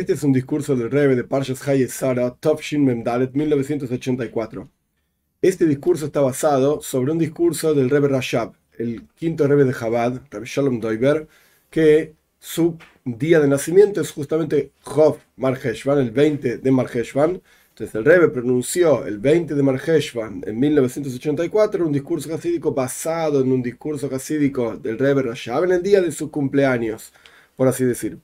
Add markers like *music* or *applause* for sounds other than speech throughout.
Este es un discurso del Rebbe de Parshas Hayesara, Top Shin Memdalet, 1984. Este discurso está basado sobre un discurso del Rebbe Rashab, el quinto Rebbe de Chabad, Rebbe Shalom Doiber, que su día de nacimiento es justamente Job Marheshvan, el 20 de Marheshvan. Entonces el Rebbe pronunció el 20 de Marheshvan en 1984 un discurso hasídico basado en un discurso casídico del Rebbe Rashab en el día de su cumpleaños, por así decir.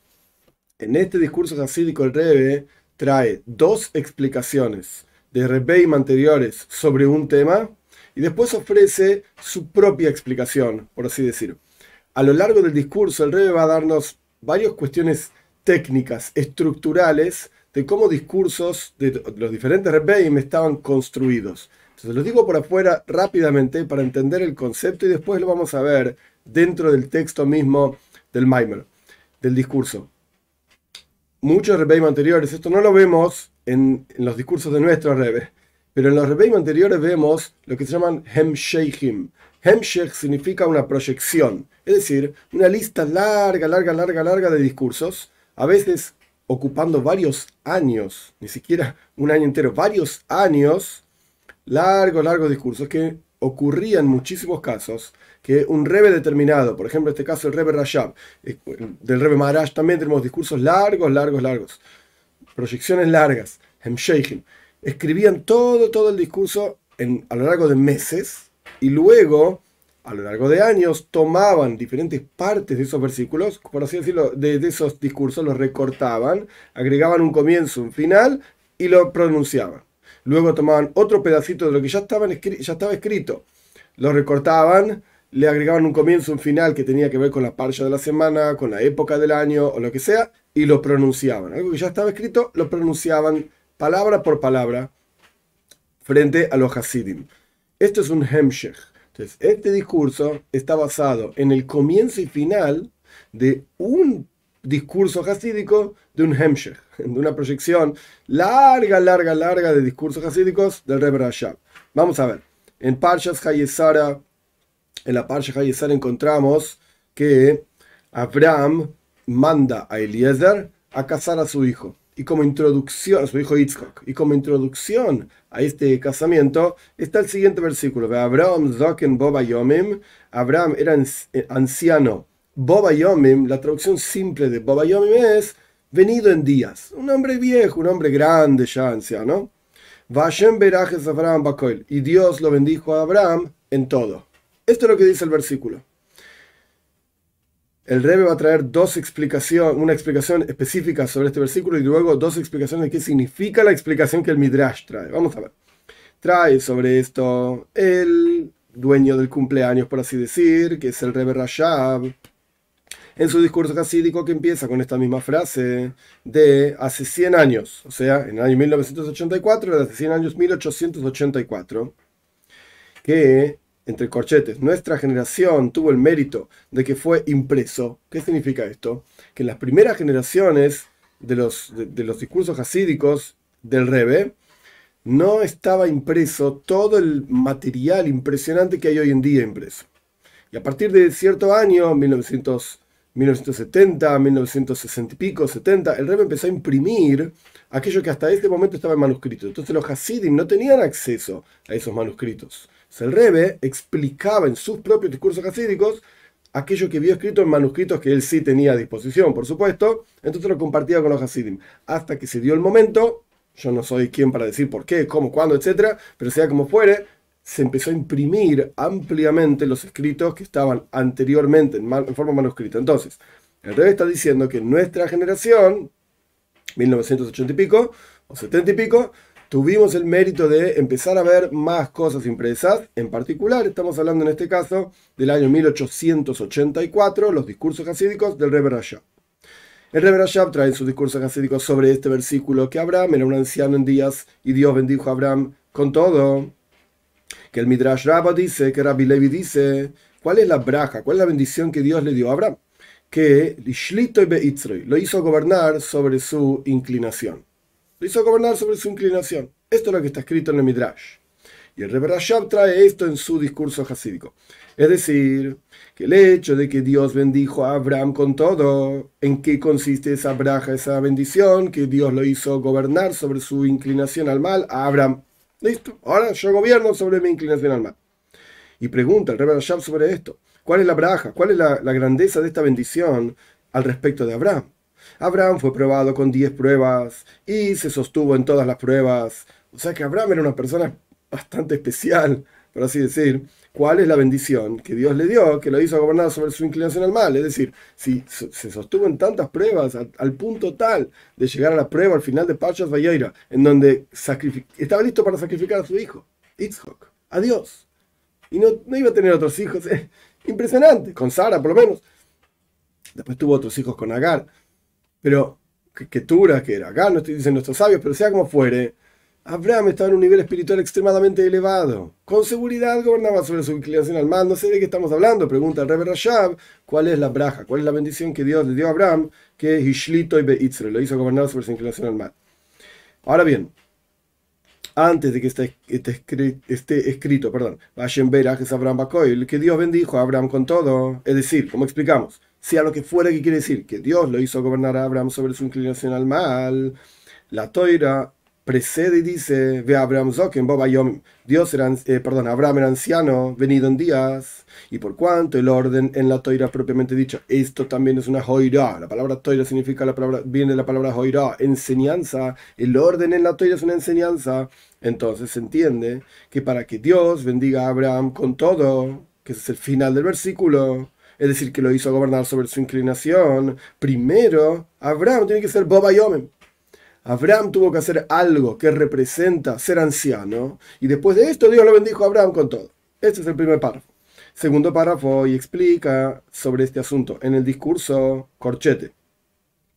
En este discurso jasídico el Rebe trae dos explicaciones de Rebeim anteriores sobre un tema y después ofrece su propia explicación, por así decirlo. A lo largo del discurso el Rebe va a darnos varias cuestiones técnicas, estructurales, de cómo discursos de los diferentes Rebeim estaban construidos. Entonces lo digo por afuera rápidamente para entender el concepto y después lo vamos a ver dentro del texto mismo del Maimer, del discurso muchos Rebbeim anteriores, esto no lo vemos en, los discursos de nuestro Rebbe, pero en los Rebbeim anteriores vemos lo que se llaman Him Hemshech significa una proyección, es decir, una lista larga, larga, larga, larga de discursos, a veces ocupando varios años, ni siquiera un año entero, varios años, largos, largos discursos que ocurrían en muchísimos casos que un rebe determinado, por ejemplo, en este caso el rebe Rashab, del rebe Maharaj también tenemos discursos largos, largos, largos, proyecciones largas, Hemsheikhim, escribían todo, todo el discurso a lo largo de meses y luego, a lo largo de años, tomaban diferentes partes de esos versículos, por así decirlo, de, esos discursos, los recortaban, agregaban un comienzo, un final y lo pronunciaban. Luego tomaban otro pedacito de lo que ya, ya estaba escrito, lo recortaban, le agregaban un comienzo, un final que tenía que ver con la parcha de la semana, con la época del año o lo que sea, y lo pronunciaban. Algo que ya estaba escrito, lo pronunciaban palabra por palabra frente a los Hasidim. Esto es un Hemshech. Entonces, este discurso está basado en el comienzo y final de un discurso hasídico de un Hemshech, *laughs* de una proyección larga, larga, larga de discursos hasídicos del Rebbe Rashab. Vamos a ver. En Parshas Hayesara en la de Hayesar encontramos que Abraham manda a Eliezer a casar a su hijo. Y como introducción, a su hijo y como introducción a este casamiento está el siguiente versículo. Abraham Yomim. Abraham era eh, anciano. Yomim, la traducción simple de Boba Yomim es venido en días. Un hombre viejo, un hombre grande ya anciano. Abraham Y Dios lo bendijo a Abraham en todo. Esto es lo que dice el versículo. El Rebbe va a traer dos explicaciones, una explicación específica sobre este versículo y luego dos explicaciones de qué significa la explicación que el Midrash trae. Vamos a ver. Trae sobre esto el dueño del cumpleaños, por así decir, que es el Rebbe Rashab, en su discurso casídico que empieza con esta misma frase de hace 100 años, o sea, en el año 1984, de hace 100 años, 1884, que entre corchetes, nuestra generación tuvo el mérito de que fue impreso. ¿Qué significa esto? Que en las primeras generaciones de los, de, los discursos hasídicos del Rebe, no estaba impreso todo el material impresionante que hay hoy en día impreso. Y a partir de cierto año, 1900, 1970, 1960 y pico, 70, el rebe empezó a imprimir aquello que hasta este momento estaba en manuscrito. Entonces los Hasidim no tenían acceso a esos manuscritos. El Rebe explicaba en sus propios discursos hasídicos aquello que vio escrito en manuscritos que él sí tenía a disposición, por supuesto, entonces lo compartía con los hasidim. Hasta que se dio el momento, yo no soy quien para decir por qué, cómo, cuándo, etcétera, pero sea como fuere, se empezó a imprimir ampliamente los escritos que estaban anteriormente en, forma manuscrita. Entonces, el rebe está diciendo que nuestra generación, 1980 y pico, o 70 y pico, tuvimos el mérito de empezar a ver más cosas impresas. En particular, estamos hablando en este caso del año 1884, los discursos hasídicos del Rebbe Rashab. El Rebbe Rashab trae en sus discursos hasídicos sobre este versículo que Abraham era un anciano en días y Dios bendijo a Abraham con todo. Que el Midrash Rabba dice, que Rabbi Levi dice, ¿cuál es la braja, cuál es la bendición que Dios le dio a Abraham? Que lo hizo gobernar sobre su inclinación. Lo hizo gobernar sobre su inclinación. Esto es lo que está escrito en el Midrash. Y el Rebbe trae esto en su discurso jasídico. Es decir, que el hecho de que Dios bendijo a Abraham con todo, ¿en qué consiste esa braja, esa bendición? Que Dios lo hizo gobernar sobre su inclinación al mal a Abraham. Listo, ahora yo gobierno sobre mi inclinación al mal. Y pregunta el Rebbe sobre esto. ¿Cuál es la braja? ¿Cuál es la grandeza de esta bendición al respecto de Abraham? Abraham fue probado con 10 pruebas y se sostuvo en todas las pruebas. O sea que Abraham era una persona bastante especial, por así decir. ¿Cuál es la bendición que Dios le dio, que lo hizo gobernar sobre su inclinación al mal? Es decir, si se sostuvo en tantas pruebas al, punto tal de llegar a la prueba al final de Pachas Valleira, en donde estaba listo para sacrificar a su hijo, Itzhok, a Dios. Y no iba a tener otros hijos. *laughs* Impresionante, con Sara por lo menos. Después tuvo otros hijos con Agar pero, ¿qué, dura tura que era? Acá no dicen nuestros sabios, pero sea como fuere, Abraham estaba en un nivel espiritual extremadamente elevado. Con seguridad gobernaba sobre su inclinación al mal. No sé de qué estamos hablando. Pregunta el reverend Rashab, ¿cuál es la braja? ¿Cuál es la bendición que Dios le dio a Abraham? Que es Ishlito y Beitzre lo hizo gobernar sobre su inclinación al mal. Ahora bien, antes de que esté, escrito, perdón, ver Berach es Abraham que Dios bendijo a Abraham con todo. Es decir, como explicamos, sea lo que fuera que quiere decir, que Dios lo hizo gobernar a Abraham sobre su inclinación al mal, la toira precede y dice, ve a Abraham Zoken, Boba Yom, Dios era, eh, perdón, Abraham era anciano, venido en días, y por cuanto el orden en la toira propiamente dicho, esto también es una joira, la palabra toira significa la palabra, viene de la palabra joira, enseñanza, el orden en la toira es una enseñanza, entonces se entiende que para que Dios bendiga a Abraham con todo, que es el final del versículo, es decir, que lo hizo gobernar sobre su inclinación, primero Abraham tiene que ser Boba Yomen. Abraham tuvo que hacer algo que representa ser anciano, y después de esto Dios lo bendijo a Abraham con todo. Este es el primer párrafo. Segundo párrafo, y explica sobre este asunto en el discurso Corchete.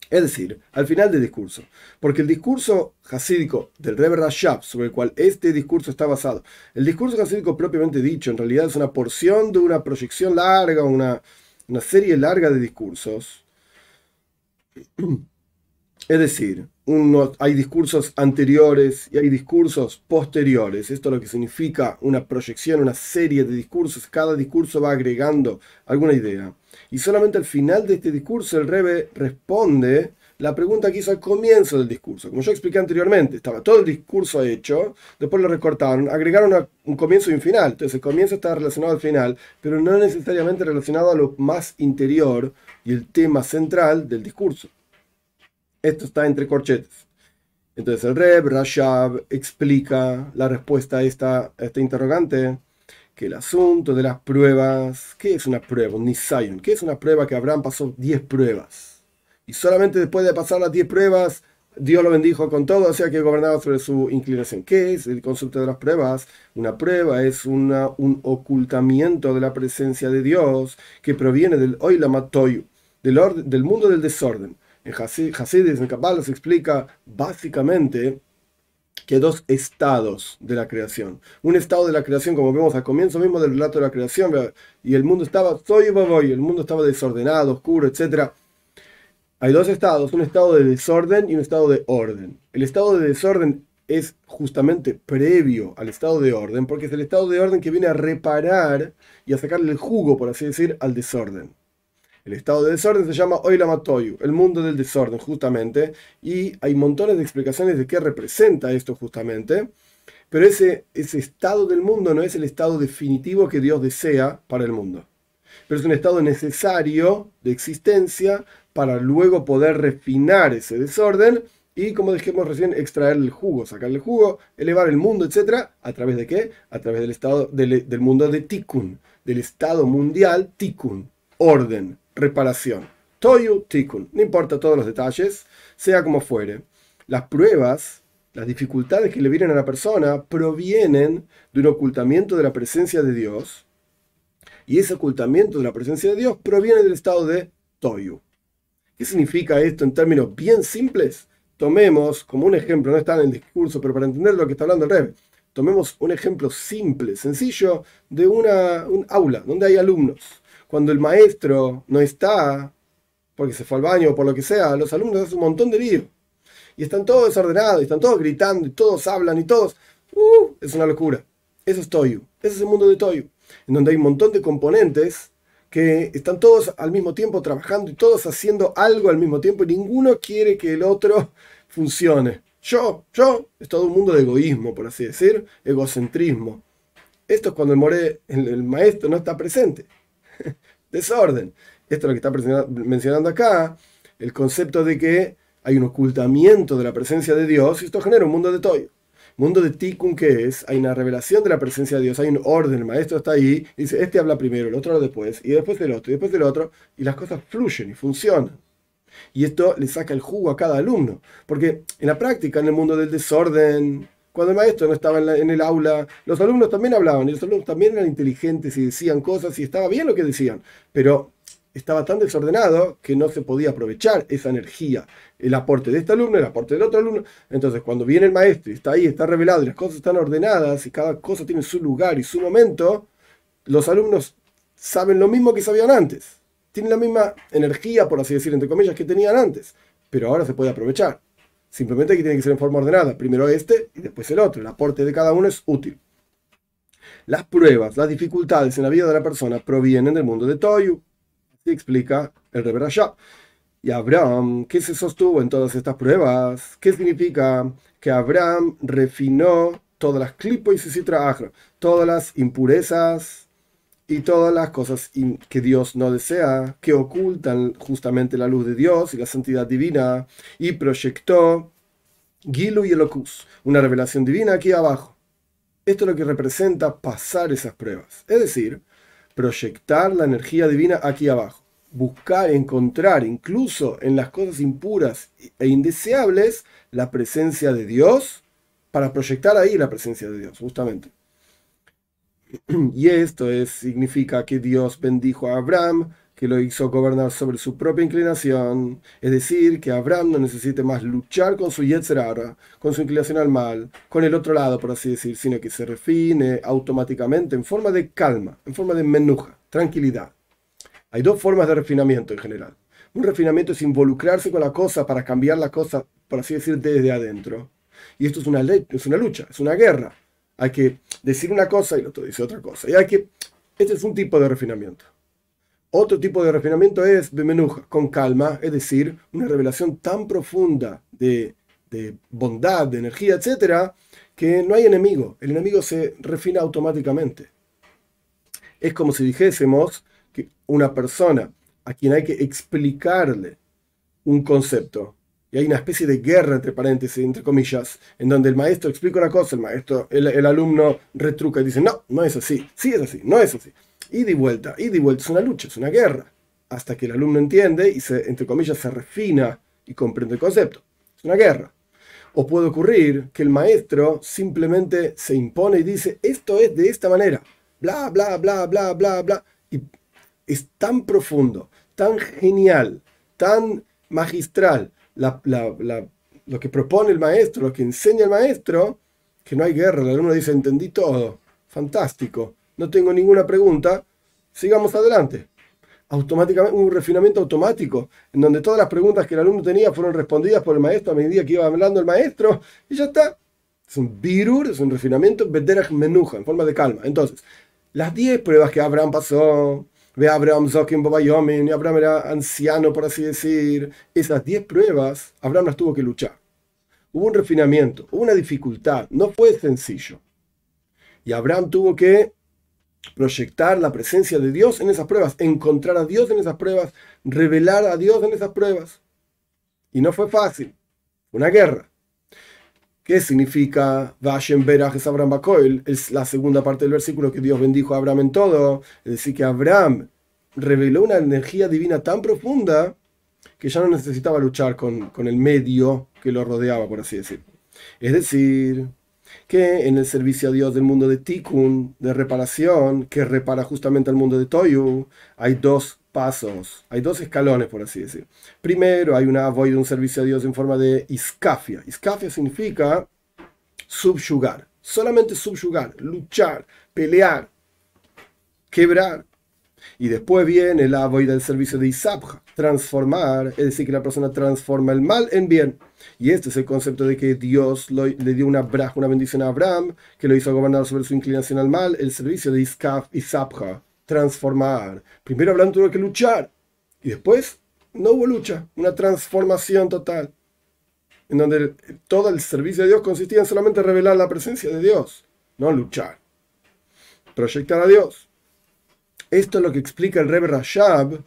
Es decir, al final del discurso. Porque el discurso jasídico del Rever Rashab, sobre el cual este discurso está basado, el discurso jasídico propiamente dicho, en realidad es una porción de una proyección larga, una, una serie larga de discursos. *clears throat* Es decir, hay discursos anteriores y hay discursos posteriores. Esto es lo que significa una proyección, una serie de discursos. Cada discurso va agregando alguna idea. Y solamente al final de este discurso el Rebe responde la pregunta que hizo al comienzo del discurso. Como yo expliqué anteriormente, estaba todo el discurso hecho, después lo recortaron, agregaron un comienzo y un final. Entonces el comienzo está relacionado al final, pero no necesariamente relacionado a lo más interior y el tema central del discurso. Esto está entre corchetes. Entonces el Reb Rashab explica la respuesta a esta, este interrogante, que el asunto de las pruebas, ¿qué es una prueba? Un Nisayon, ¿qué es una prueba que Abraham pasó 10 pruebas? Y solamente después de pasar las 10 pruebas, Dios lo bendijo con todo, o sea que gobernaba sobre su inclinación. ¿Qué es el concepto de las pruebas? Una prueba es una, un ocultamiento de la presencia de Dios que proviene del Oilamatoyu, del, del mundo del desorden eh, Hasidis en Kabbalah se explica básicamente que hay dos estados de la creación. Un estado de la creación, como vemos al comienzo mismo del relato de la creación, y el mundo estaba, soy y el mundo estaba desordenado, oscuro, etc. Hay dos estados, un estado de desorden y un estado de orden. El estado de desorden es justamente previo al estado de orden, porque es el estado de orden que viene a reparar y a sacarle el jugo, por así decir, al desorden. El estado de desorden se llama Oilamatoyu, el mundo del desorden, justamente. Y hay montones de explicaciones de qué representa esto, justamente. Pero ese, ese estado del mundo no es el estado definitivo que Dios desea para el mundo. Pero es un estado necesario de existencia para luego poder refinar ese desorden y como dijimos recién, extraer el jugo, sacar el jugo, elevar el mundo, etc. a través de qué? A través del estado del, del mundo de Tikkun, del estado mundial Tikkun, orden, reparación. Toyu Tikkun, no importa todos los detalles, sea como fuere. Las pruebas, las dificultades que le vienen a la persona provienen de un ocultamiento de la presencia de Dios. Y ese ocultamiento de la presencia de Dios proviene del estado de Toyu. ¿Qué significa esto en términos bien simples? Tomemos como un ejemplo, no está en el discurso, pero para entender lo que está hablando el Rev, tomemos un ejemplo simple, sencillo, de una, un aula donde hay alumnos cuando el maestro no está, porque se fue al baño o por lo que sea, los alumnos hacen un montón de lío. Y están todos desordenados, están todos gritando, y todos hablan, y todos. Uh, es una locura. Eso es Toyu. Ese es el mundo de Toyu, en donde hay un montón de componentes que están todos al mismo tiempo trabajando y todos haciendo algo al mismo tiempo y ninguno quiere que el otro *laughs* funcione. Yo, yo, es todo un mundo de egoísmo, por así decir, egocentrismo. Esto es cuando el maestro no está presente. *laughs* Desorden. Esto es lo que está mencionando acá, el concepto de que hay un ocultamiento de la presencia de Dios y esto genera un mundo de toy. Mundo de tikkun que es, hay una revelación de la presencia de Dios, hay un orden, el maestro está ahí, dice, este habla primero, el otro habla después, y después del otro, y después del otro, y las cosas fluyen y funcionan. Y esto le saca el jugo a cada alumno, porque en la práctica, en el mundo del desorden, cuando el maestro no estaba en, el aula, los alumnos también hablaban, y los alumnos también eran inteligentes y decían cosas, y estaba bien lo que decían, pero estaba tan desordenado que no se podía aprovechar esa energía, el aporte de este alumno, el aporte del otro alumno. Entonces, cuando viene el maestro y está ahí, está revelado, y las cosas están ordenadas, y cada cosa tiene su lugar y su momento, los alumnos saben lo mismo que sabían antes. Tienen la misma energía, por así decir, entre comillas, que tenían antes, pero ahora se puede aprovechar. Simplemente que tiene que ser en forma ordenada. Primero este y después el otro. El aporte de cada uno es útil. Las pruebas, las dificultades en la vida de la persona provienen del mundo de Toyu. Así explica el Reverashá. Y Abraham, ¿qué se sostuvo en todas estas pruebas? ¿Qué significa? Que Abraham refinó todas las clipo y ajra? todas las impurezas y todas las cosas que Dios no desea, que ocultan justamente la luz de Dios y la santidad divina, y proyectó Gilu y Elocus, una revelación divina aquí abajo. Esto es lo que representa pasar esas pruebas, es decir, proyectar la energía divina aquí abajo, buscar, encontrar, incluso en las cosas impuras e indeseables, la presencia de Dios, para proyectar ahí la presencia de Dios, justamente. *clears throat* Y esto es, significa que Dios bendijo a Abraham, que lo hizo gobernar sobre su propia inclinación, es decir, que Abraham no necesite más luchar con su Yetzerara, con su inclinación al mal, con el otro lado, por así decir, sino que se refine automáticamente en forma de calma, en forma de menuja, tranquilidad. Hay dos formas de refinamiento en general. Un refinamiento es involucrarse con la cosa para cambiar la cosa, por así decir, desde adentro. Y esto es una, es una lucha, es una guerra. Hay que decir una cosa y el otro dice otra cosa. Y hay que, este es un tipo de refinamiento. Otro tipo de refinamiento es menú con calma, es decir, una revelación tan profunda de, bondad, de energía, etcétera, que no hay enemigo. El enemigo se refina automáticamente. Es como si dijésemos que una persona a quien hay que explicarle un concepto y hay una especie de guerra entre paréntesis, entre comillas, en donde el maestro explica una cosa, el maestro, el, alumno retruca y dice, no, no es así, sí es así, no es así. Y de vuelta, y de vuelta, es una lucha, es una guerra, hasta que el alumno entiende y se, entre comillas, se refina y comprende el concepto. Es una guerra. O puede ocurrir que el maestro simplemente se impone y dice, esto es de esta manera, bla, bla, bla, bla, bla, bla. Y es tan profundo, tan genial, tan magistral, lo que propone el maestro, lo que enseña el maestro, que no hay guerra. El alumno dice, entendí todo, fantástico, no tengo ninguna pregunta, sigamos adelante. Automáticamente, un refinamiento automático, en donde todas las preguntas que el alumno tenía fueron respondidas por el maestro a medida que iba hablando el maestro, y ya está. Es un virur, es un refinamiento, menuja, en forma de calma. Entonces, las 10 pruebas que Abraham pasó, Ve Abraham Bobayomin, y Abraham era anciano, por así decir. Esas 10 pruebas, Abraham las tuvo que luchar. Hubo un refinamiento, hubo una dificultad, no fue sencillo. Y Abraham tuvo que proyectar la presencia de Dios en esas pruebas, encontrar a Dios en esas pruebas, revelar a Dios en esas pruebas. Y no fue fácil, una guerra. ¿Qué significa Vashem es Abraham Es la segunda parte del versículo que Dios bendijo a Abraham en todo. Es decir, que Abraham reveló una energía divina tan profunda que ya no necesitaba luchar con, con el medio que lo rodeaba, por así decir. Es decir, que en el servicio a Dios del mundo de Tikkun, de reparación, que repara justamente el mundo de Toyu, hay dos pasos, hay dos escalones, por así decir. Primero, hay una voy de un servicio a Dios en forma de iscafia. Iscafia significa subyugar, solamente subyugar, luchar, pelear, quebrar. Y después viene la voy del servicio de Isabja, transformar, es decir, que la persona transforma el mal en bien. Y este es el concepto de que Dios le dio una, una bendición a Abraham, que lo hizo gobernar sobre su inclinación al mal, el servicio de Iskaf y Zabja, transformar. Primero Abraham tuvo que luchar y después no hubo lucha, una transformación total, en donde todo el servicio de Dios consistía en solamente revelar la presencia de Dios, no luchar, proyectar a Dios. Esto es lo que explica el Rebbe Rashab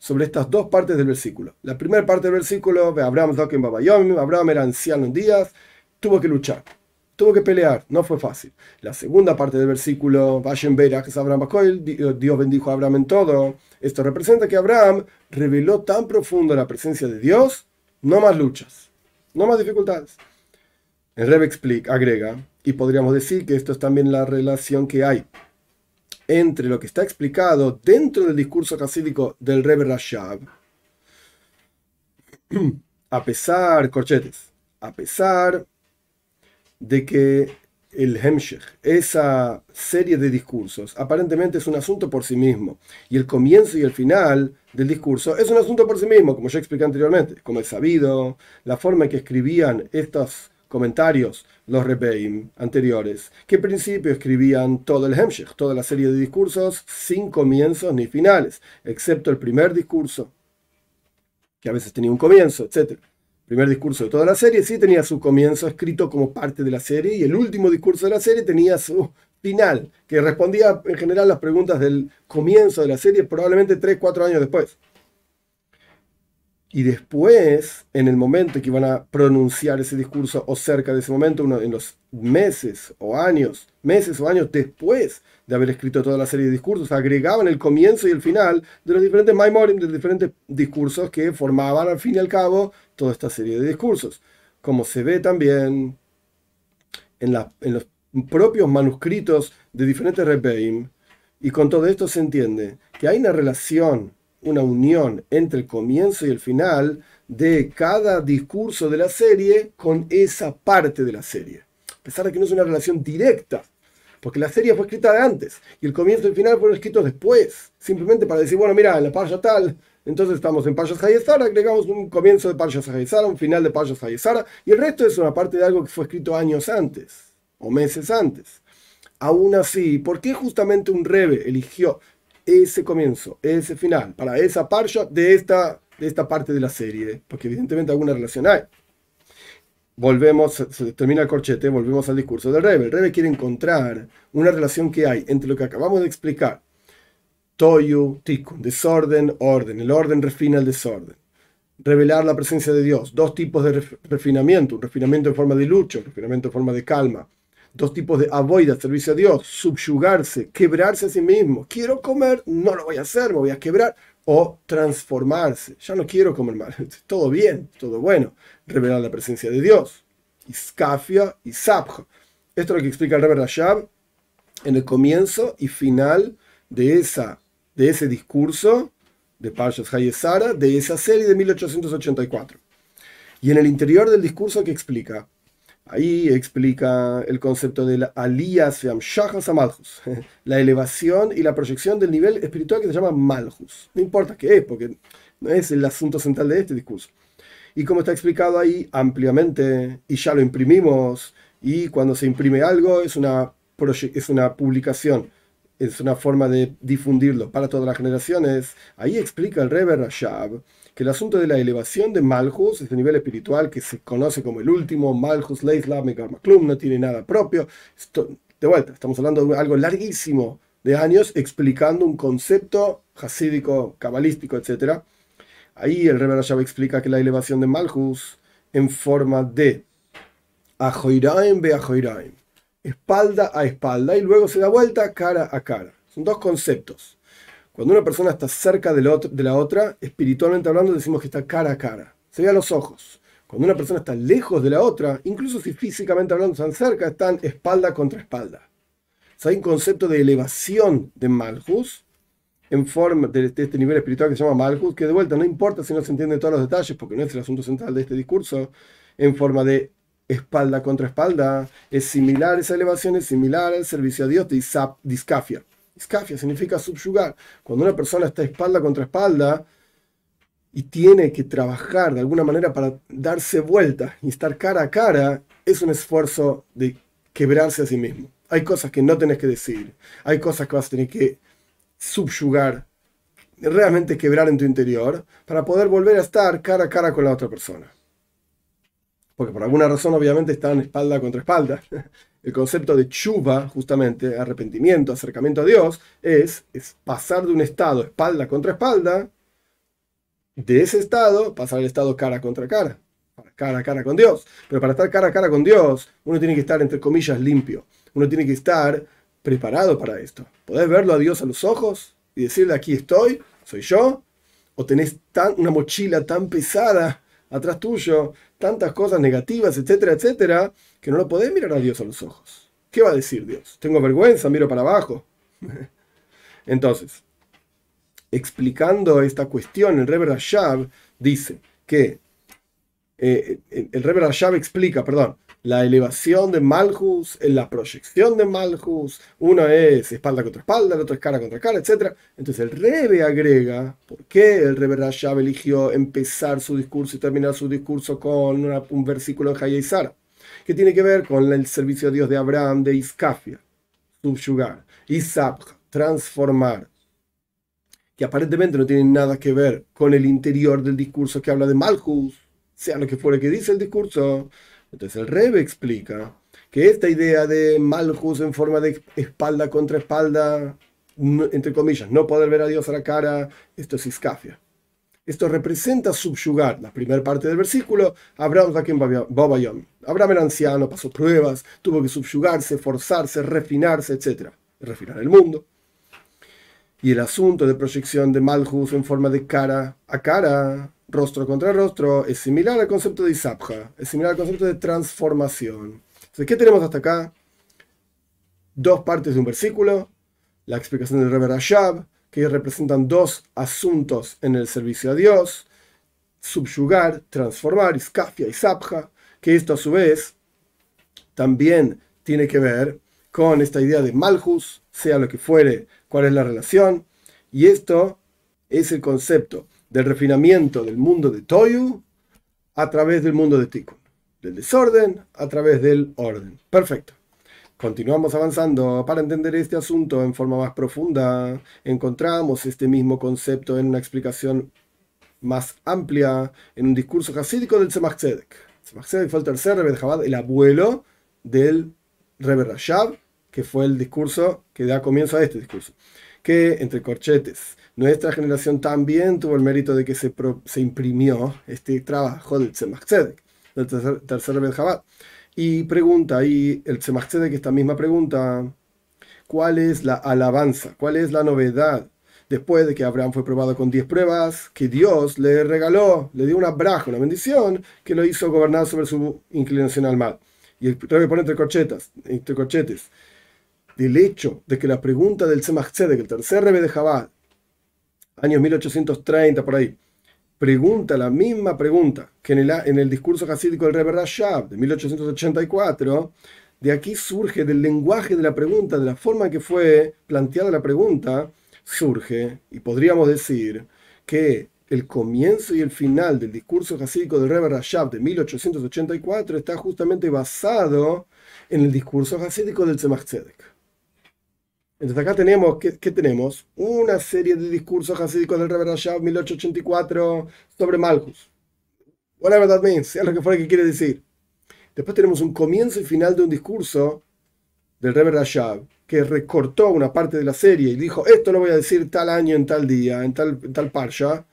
sobre estas dos partes del versículo. La primera parte del versículo, Abraham Abraham era anciano en días, tuvo que luchar, tuvo que pelear, no fue fácil. La segunda parte del versículo, eh, Dios bendijo a Abraham en todo. Esto representa que Abraham reveló tan profundo la presencia de Dios, no más luchas, no más dificultades. El Rev explica, agrega, y podríamos decir que esto es también la relación que hay entre lo que está explicado dentro del discurso casílico del Rebbe Rashab, *clears throat* a pesar, corchetes, a pesar de que el Hemshech, esa serie de discursos, aparentemente es un asunto por sí mismo. Y el comienzo y el final del discurso es un asunto por sí mismo, como ya expliqué anteriormente. Como es sabido, la forma en que escribían estos comentarios, los Rebeim anteriores, que en principio escribían todo el Hemshech, toda la serie de discursos, sin comienzos ni finales, excepto el primer discurso, que a veces tenía un comienzo, etc. El primer discurso de toda la serie sí tenía su comienzo escrito como parte de la serie, y el último discurso de la serie tenía su final, que respondía en general las preguntas del comienzo de la serie, probablemente 3, 4 años después. Y después, en el momento que iban a pronunciar ese discurso o cerca de ese momento, en los meses o años, meses o años después de haber escrito toda la serie de discursos, agregaban el comienzo y el final de los diferentes Maimorim, de los diferentes discursos que formaban al fin y al cabo toda esta serie de discursos. Como se ve también en, los propios manuscritos de diferentes Rebbeim, y con todo esto se entiende que hay una relación una unión entre el comienzo y el final de cada discurso de la serie con esa parte de la serie. A pesar de que no es una relación directa, porque la serie fue escrita antes y el comienzo y el final fueron escritos después, simplemente para decir, bueno, mira, en la parcha tal, entonces estamos en Pallas Hayesara, agregamos un comienzo de Pallas Hayesara, un final de Pallas Hayesara, y el resto es una parte de algo que fue escrito años antes o meses antes. Aún así, ¿por qué justamente un rebe eligió ese comienzo, ese final, para esa parcha de esta, de esta parte de la serie, porque evidentemente alguna relación hay. Volvemos, se termina el corchete, volvemos al discurso del Rebe. El Rebbe quiere encontrar una relación que hay entre lo que acabamos de explicar, toyu, tikkun, desorden, orden, el orden refina el desorden revelar la presencia de Dios. Dos tipos de refinamiento, un refinamiento en forma de lucha un refinamiento en forma de calma, dos tipos de avoida, servicio a Dios, subyugarse, quebrarse a sí mismo. Quiero comer, no lo voy a hacer, me voy a quebrar. O transformarse, ya no quiero comer mal, *laughs* todo bien, todo bueno. Revelar la presencia de Dios. Iscafia y Sabja. Esto es lo que explica el Rebbe en el comienzo y final de, esa, de ese discurso de Parshas Hayesara, de esa serie de 1884. Y en el interior del discurso que explica, Ahí explica el concepto de la alias la elevación y la proyección del nivel espiritual que se llama Malhus. No importa qué es, porque no es el asunto central de este discurso. Y como está explicado ahí ampliamente, y ya lo imprimimos, y cuando se imprime algo es una, es una publicación, es una forma de difundirlo para todas las generaciones, ahí explica el Rever Rashab el asunto de la elevación de Malchus, este nivel espiritual que se conoce como el último, Malchus, Leisla, Club, no tiene nada propio. de vuelta, estamos hablando de algo larguísimo de años explicando un concepto hasídico, cabalístico, etc. Ahí el rey explica que la elevación de Malchus en forma de Ajoiraim be Ajoiraim, espalda a espalda y luego se da vuelta cara a cara. Son dos conceptos. Cuando una persona está cerca de la otra, espiritualmente hablando, decimos que está cara a cara. Se ve a los ojos. Cuando una persona está lejos de la otra, incluso si físicamente hablando están cerca, están espalda contra espalda. O sea, hay un concepto de elevación de Malhus en forma de, este nivel espiritual que se llama Malhus, que de vuelta no importa si no se entiende todos los detalles, porque no es el asunto central de este discurso, en forma de espalda contra espalda, es similar, esa elevación es similar al servicio a Dios de Isap, Discafia. Iscafia significa subyugar. Cuando una persona está espalda contra espalda y tiene que trabajar de alguna manera para darse vuelta y estar cara a cara, es un esfuerzo de quebrarse a sí mismo. Hay cosas que no tenés que decir, hay cosas que vas a tener que subyugar, realmente quebrar en tu interior para poder volver a estar cara a cara con la otra persona. Porque por alguna razón obviamente están espalda contra espalda. *laughs* El concepto de chuva, justamente, arrepentimiento, acercamiento a Dios, es, pasar de un estado espalda contra espalda, de ese estado, pasar al estado cara contra cara, cara a cara con Dios. Pero para estar cara a cara con Dios, uno tiene que estar, entre comillas, limpio. Uno tiene que estar preparado para esto. ¿Podés verlo a Dios a los ojos y decirle, aquí estoy, soy yo? ¿O tenés tan, una mochila tan pesada atrás tuyo tantas cosas negativas, etcétera, etcétera, que no lo podés mirar a Dios a los ojos. ¿Qué va a decir Dios? Tengo vergüenza, miro para abajo. *laughs* Entonces, explicando esta cuestión, el Rever Rashab dice que eh, eh, el Rever Rashab explica, perdón, la elevación de Malhus, la proyección de Malhus, una es espalda contra espalda, la otra es cara contra cara, etc. Entonces el Rebe agrega, ¿por qué el Rebe Rashab eligió empezar su discurso y terminar su discurso con un versículo de y Sara? Que tiene que ver con el servicio a Dios de Abraham, de Iscafia, subyugar, Isabja, transformar, que aparentemente no tiene nada que ver con el interior del discurso que habla de Malhus, sea lo que fuera que dice el discurso, entonces el Rebe explica que esta idea de Malchus en forma de espalda contra espalda, entre comillas, no poder ver a Dios a la cara, esto es iscafia. Esto representa subyugar la primera parte del versículo. Abraham Abraham era anciano, pasó pruebas, tuvo que subyugarse, forzarse, refinarse, etc. Refinar el mundo. Y el asunto de proyección de Malchus en forma de cara a cara rostro contra rostro, es similar al concepto de Isabja, es similar al concepto de transformación. Entonces, ¿qué tenemos hasta acá? Dos partes de un versículo, la explicación del Rever que representan dos asuntos en el servicio a Dios, subyugar, transformar, Iskafia y Sabja, que esto a su vez también tiene que ver con esta idea de Malhus, sea lo que fuere, cuál es la relación, y esto es el concepto del refinamiento del mundo de Toyu a través del mundo de Tikkun, del desorden a través del orden. Perfecto. Continuamos avanzando. Para entender este asunto en forma más profunda, encontramos este mismo concepto en una explicación más amplia en un discurso jasídico del Tzemach Tzedek. fue el tercer Rebbe el abuelo del Rebbe Rashab, que fue el discurso que da comienzo a este discurso. Que, entre corchetes, nuestra generación también tuvo el mérito de que se, imprimió este trabajo del Tzemach Tzedek, del tercer, rebe de Jabal. Y pregunta ahí el Tzemach que esta misma pregunta, ¿cuál es la alabanza? ¿Cuál es la novedad? Después de que Abraham fue probado con 10 pruebas, que Dios le regaló, le dio un abrazo, una bendición, que lo hizo gobernar sobre su inclinación al mal. Y el que pone entre corchetes, entre corchetes, del hecho de que la pregunta del Tzemach Tzedek, el tercer rebe de Jabal, años 1830, por ahí, pregunta la misma pregunta que en el, en el discurso hasídico del rever Rashab de 1884, de aquí surge, del lenguaje de la pregunta, de la forma que fue planteada la pregunta, surge, y podríamos decir, que el comienzo y el final del discurso hasídico del rever Rashab de 1884 está justamente basado en el discurso hasídico del Tzemach entonces acá tenemos, ¿qué, tenemos? Una serie de discursos hasídicos del rever Rajab, 1884 sobre Malchus. Whatever that means, sea lo que fuera que quiere decir. Después tenemos un comienzo y final de un discurso del rever Rashab que recortó una parte de la serie y dijo, esto lo voy a decir tal año, en tal día, en tal, parcha, tal parsha,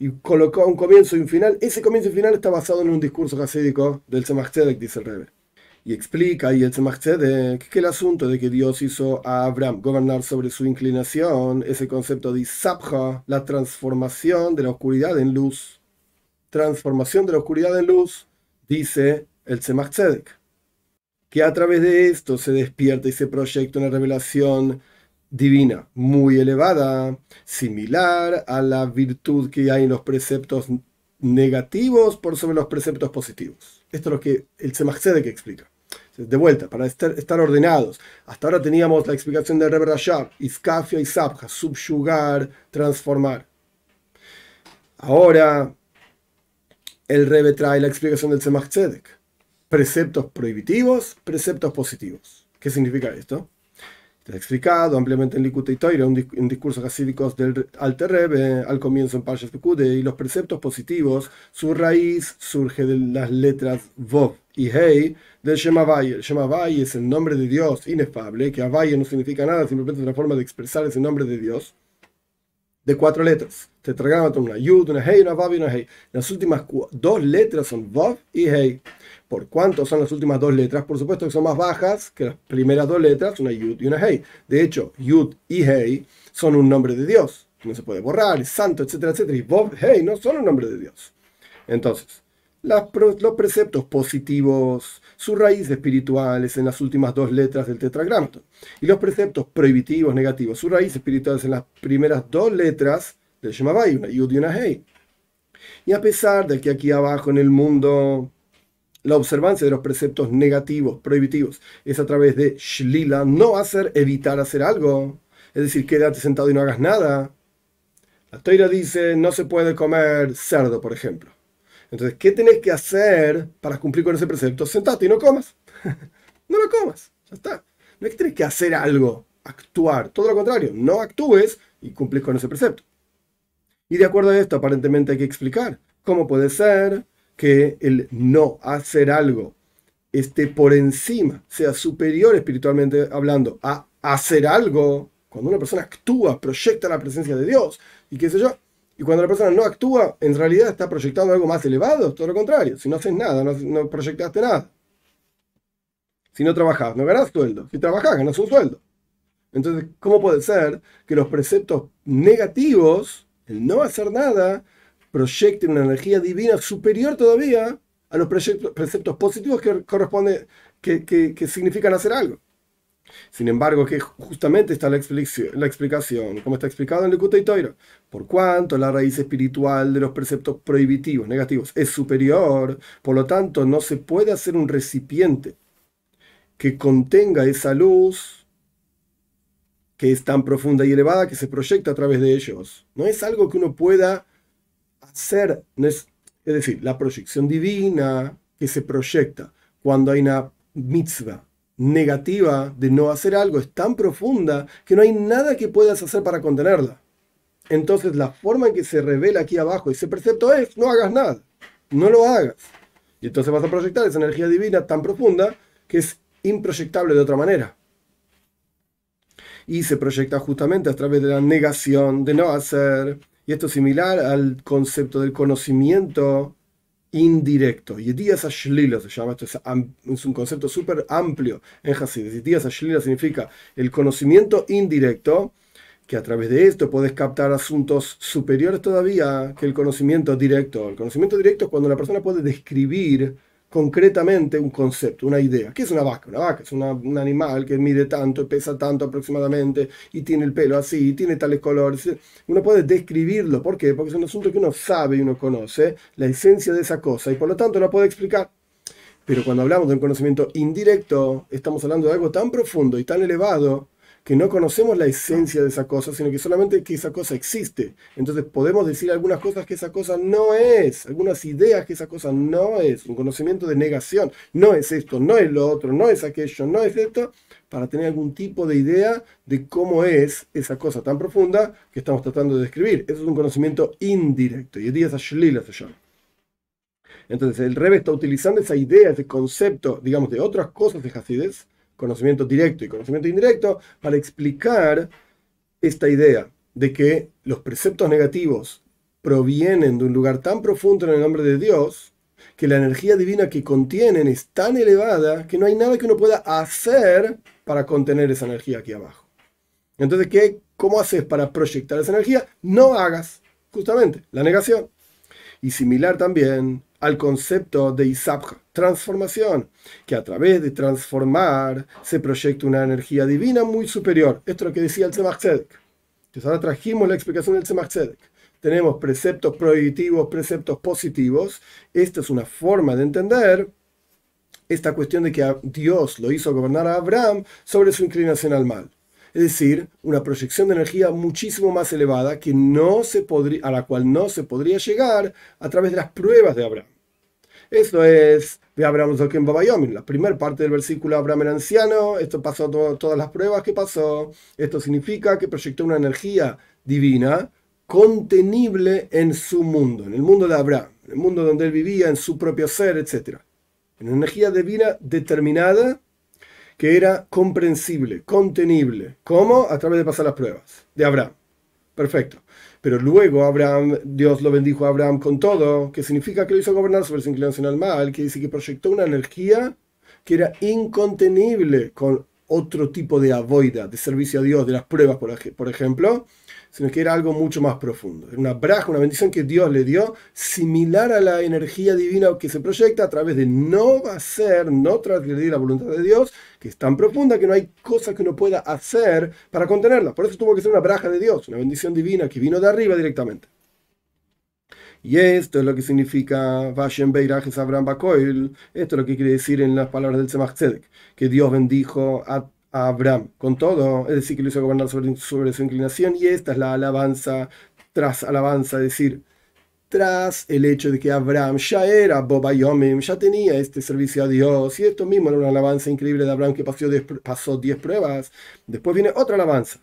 y colocó un comienzo y un final. Ese comienzo y final está basado en un discurso hasídico del Semach dice el rever y explica, y el Tzemach que el asunto de que Dios hizo a Abraham gobernar sobre su inclinación ese concepto de sabja, la transformación de la oscuridad en luz. Transformación de la oscuridad en luz, dice el Tzemach Que a través de esto se despierta y se proyecta una revelación divina muy elevada, similar a la virtud que hay en los preceptos negativos por sobre los preceptos positivos. Esto es lo que el Tzemach explica. De vuelta, para estar, ordenados. Hasta ahora teníamos la explicación de Rebbe Rashab, Iskafia y sabja subyugar, transformar. Ahora, el Rebe trae la explicación del Semach Tzedek. Preceptos prohibitivos, preceptos positivos. ¿Qué significa esto? Está explicado ampliamente en Likute y Toira, un, discurso del Alter Rebbe, al comienzo en Parshas Pekude, y los preceptos positivos, su raíz surge de las letras Vov y Hei de Shemavaye. Shemavaye es el nombre de Dios inefable, que Avaye no significa nada, simplemente es una forma de expresar ese nombre de Dios, de cuatro letras. te una Yud, una Hei, una Vav y una Hei. Las últimas dos letras son Vav y Hei. ¿Por cuánto son las últimas dos letras? Por supuesto que son más bajas que las primeras dos letras, una Yud y una Hei. De hecho, Yud y Hei son un nombre de Dios, no se puede borrar, es santo, etcétera, etcétera. Y Vav, Hei no son un nombre de Dios. Entonces, los preceptos positivos, su raíz espirituales en las últimas dos letras del tetragramto y los preceptos prohibitivos negativos, su raíz espirituales en las primeras dos letras del Shemabai, una Yud y una Hei. Y a pesar de que aquí abajo en el mundo la observancia de los preceptos negativos, prohibitivos, es a través de Shlila, no hacer, evitar hacer algo, es decir, quédate sentado y no hagas nada. La Teira dice, no se puede comer cerdo, por ejemplo. Entonces, ¿qué tenés que hacer para cumplir con ese precepto? Sentate y no comas. *laughs* no lo comas, ya está. No es que tenés que hacer algo, actuar. Todo lo contrario, no actúes y cumplís con ese precepto. Y de acuerdo a esto, aparentemente hay que explicar cómo puede ser que el no hacer algo esté por encima, sea superior espiritualmente hablando a hacer algo, cuando una persona actúa, proyecta la presencia de Dios y qué sé yo, y cuando la persona no actúa, en realidad está proyectando algo más elevado, todo lo contrario. Si no haces nada, no, proyectaste nada. Si no trabajás, no ganás sueldo. Si trabajás, ganás un sueldo. Entonces, ¿cómo puede ser que los preceptos negativos, el no hacer nada, proyecten una energía divina superior todavía a los preceptos positivos que corresponde, que significan hacer algo? Sin embargo, que justamente está la explicación, como está explicado en el Toiro, por cuanto la raíz espiritual de los preceptos prohibitivos negativos es superior, por lo tanto no se puede hacer un recipiente que contenga esa luz que es tan profunda y elevada que se proyecta a través de ellos. No es algo que uno pueda hacer, es, es decir, la proyección divina que se proyecta cuando hay una mitzvah negativa de no hacer algo es tan profunda que no hay nada que puedas hacer para contenerla. Entonces la forma en que se revela aquí abajo y ese precepto es, no hagas nada, no lo hagas. Y entonces vas a proyectar esa energía divina tan profunda que es improyectable de otra manera. Y se proyecta justamente a través de la negación, de no hacer. Y esto es similar al concepto del conocimiento indirecto y Díaz Ashlila se llama, esto es, un concepto súper amplio en Hasidus. Díaz Ashlila significa el conocimiento indirecto, que a través de esto puedes captar asuntos superiores todavía que el conocimiento directo. El conocimiento directo es cuando la persona puede describir concretamente un concepto, una idea. ¿Qué es una vaca? Una vaca es un animal que mide tanto, pesa tanto aproximadamente, y tiene el pelo así, y tiene tales colores. Uno puede describirlo. ¿Por qué? Porque es un asunto que uno sabe y uno conoce la esencia de esa cosa, y por lo tanto la puede explicar. Pero cuando hablamos de un conocimiento indirecto, estamos hablando de algo tan profundo y tan elevado que no conocemos la esencia de esa cosa, sino que solamente que esa cosa existe. Entonces podemos decir algunas cosas que esa cosa no es, algunas ideas que esa cosa no es, un conocimiento de negación, no es esto, no es lo otro, no es aquello, no es esto, para tener algún tipo de idea de cómo es esa cosa tan profunda que estamos tratando de describir. Eso es un conocimiento indirecto, y es Entonces el Rebe está utilizando esa idea, ese concepto, digamos, de otras cosas de Hacides conocimiento directo y conocimiento indirecto, para explicar esta idea de que los preceptos negativos provienen de un lugar tan profundo en el nombre de Dios, que la energía divina que contienen es tan elevada que no hay nada que uno pueda hacer para contener esa energía aquí abajo. Entonces, ¿qué, ¿cómo haces para proyectar esa energía? No hagas, justamente, la negación. Y similar también al concepto de Isabj, transformación, que a través de transformar se proyecta una energía divina muy superior. Esto es lo que decía el Tzemach Entonces ahora trajimos la explicación del Tzemach Tenemos preceptos prohibitivos, preceptos positivos. Esta es una forma de entender esta cuestión de que Dios lo hizo gobernar a Abraham sobre su inclinación al mal es decir, una proyección de energía muchísimo más elevada que no se a la cual no se podría llegar a través de las pruebas de Abraham. Eso es Abraham Zokim Babayomim. La primera parte del versículo Abraham era anciano, esto pasó todas las pruebas que pasó. Esto significa que proyectó una energía divina contenible en su mundo, en el mundo de Abraham, en el mundo donde él vivía, en su propio ser, etc. una energía divina determinada que era comprensible, contenible. ¿Cómo? A través de pasar las pruebas de Abraham. Perfecto. Pero luego Abraham, Dios lo bendijo a Abraham con todo, que significa que lo hizo gobernar sobre su inclinación al mal, que dice que proyectó una energía que era incontenible con otro tipo de avoida, de servicio a Dios, de las pruebas, por, ejemplo, sino que era algo mucho más profundo. Era una braja, una bendición que Dios le dio, similar a la energía divina que se proyecta a través de no hacer, no transgredir la voluntad de Dios, que es tan profunda que no hay cosa que uno pueda hacer para contenerla. Por eso tuvo que ser una braja de Dios, una bendición divina que vino de arriba directamente. Y esto es lo que significa Vashem Beirajes Abraham Bakoil. Esto es lo que quiere decir en las palabras del Semach Tzedek, que Dios bendijo a Abraham. Con todo, es decir, que lo hizo gobernar sobre, su inclinación y esta es la alabanza tras alabanza, es decir, tras el hecho de que Abraham ya era Yomim, ya tenía este servicio a Dios, y esto mismo era una alabanza increíble de Abraham que pasó 10 pruebas. Después viene otra alabanza,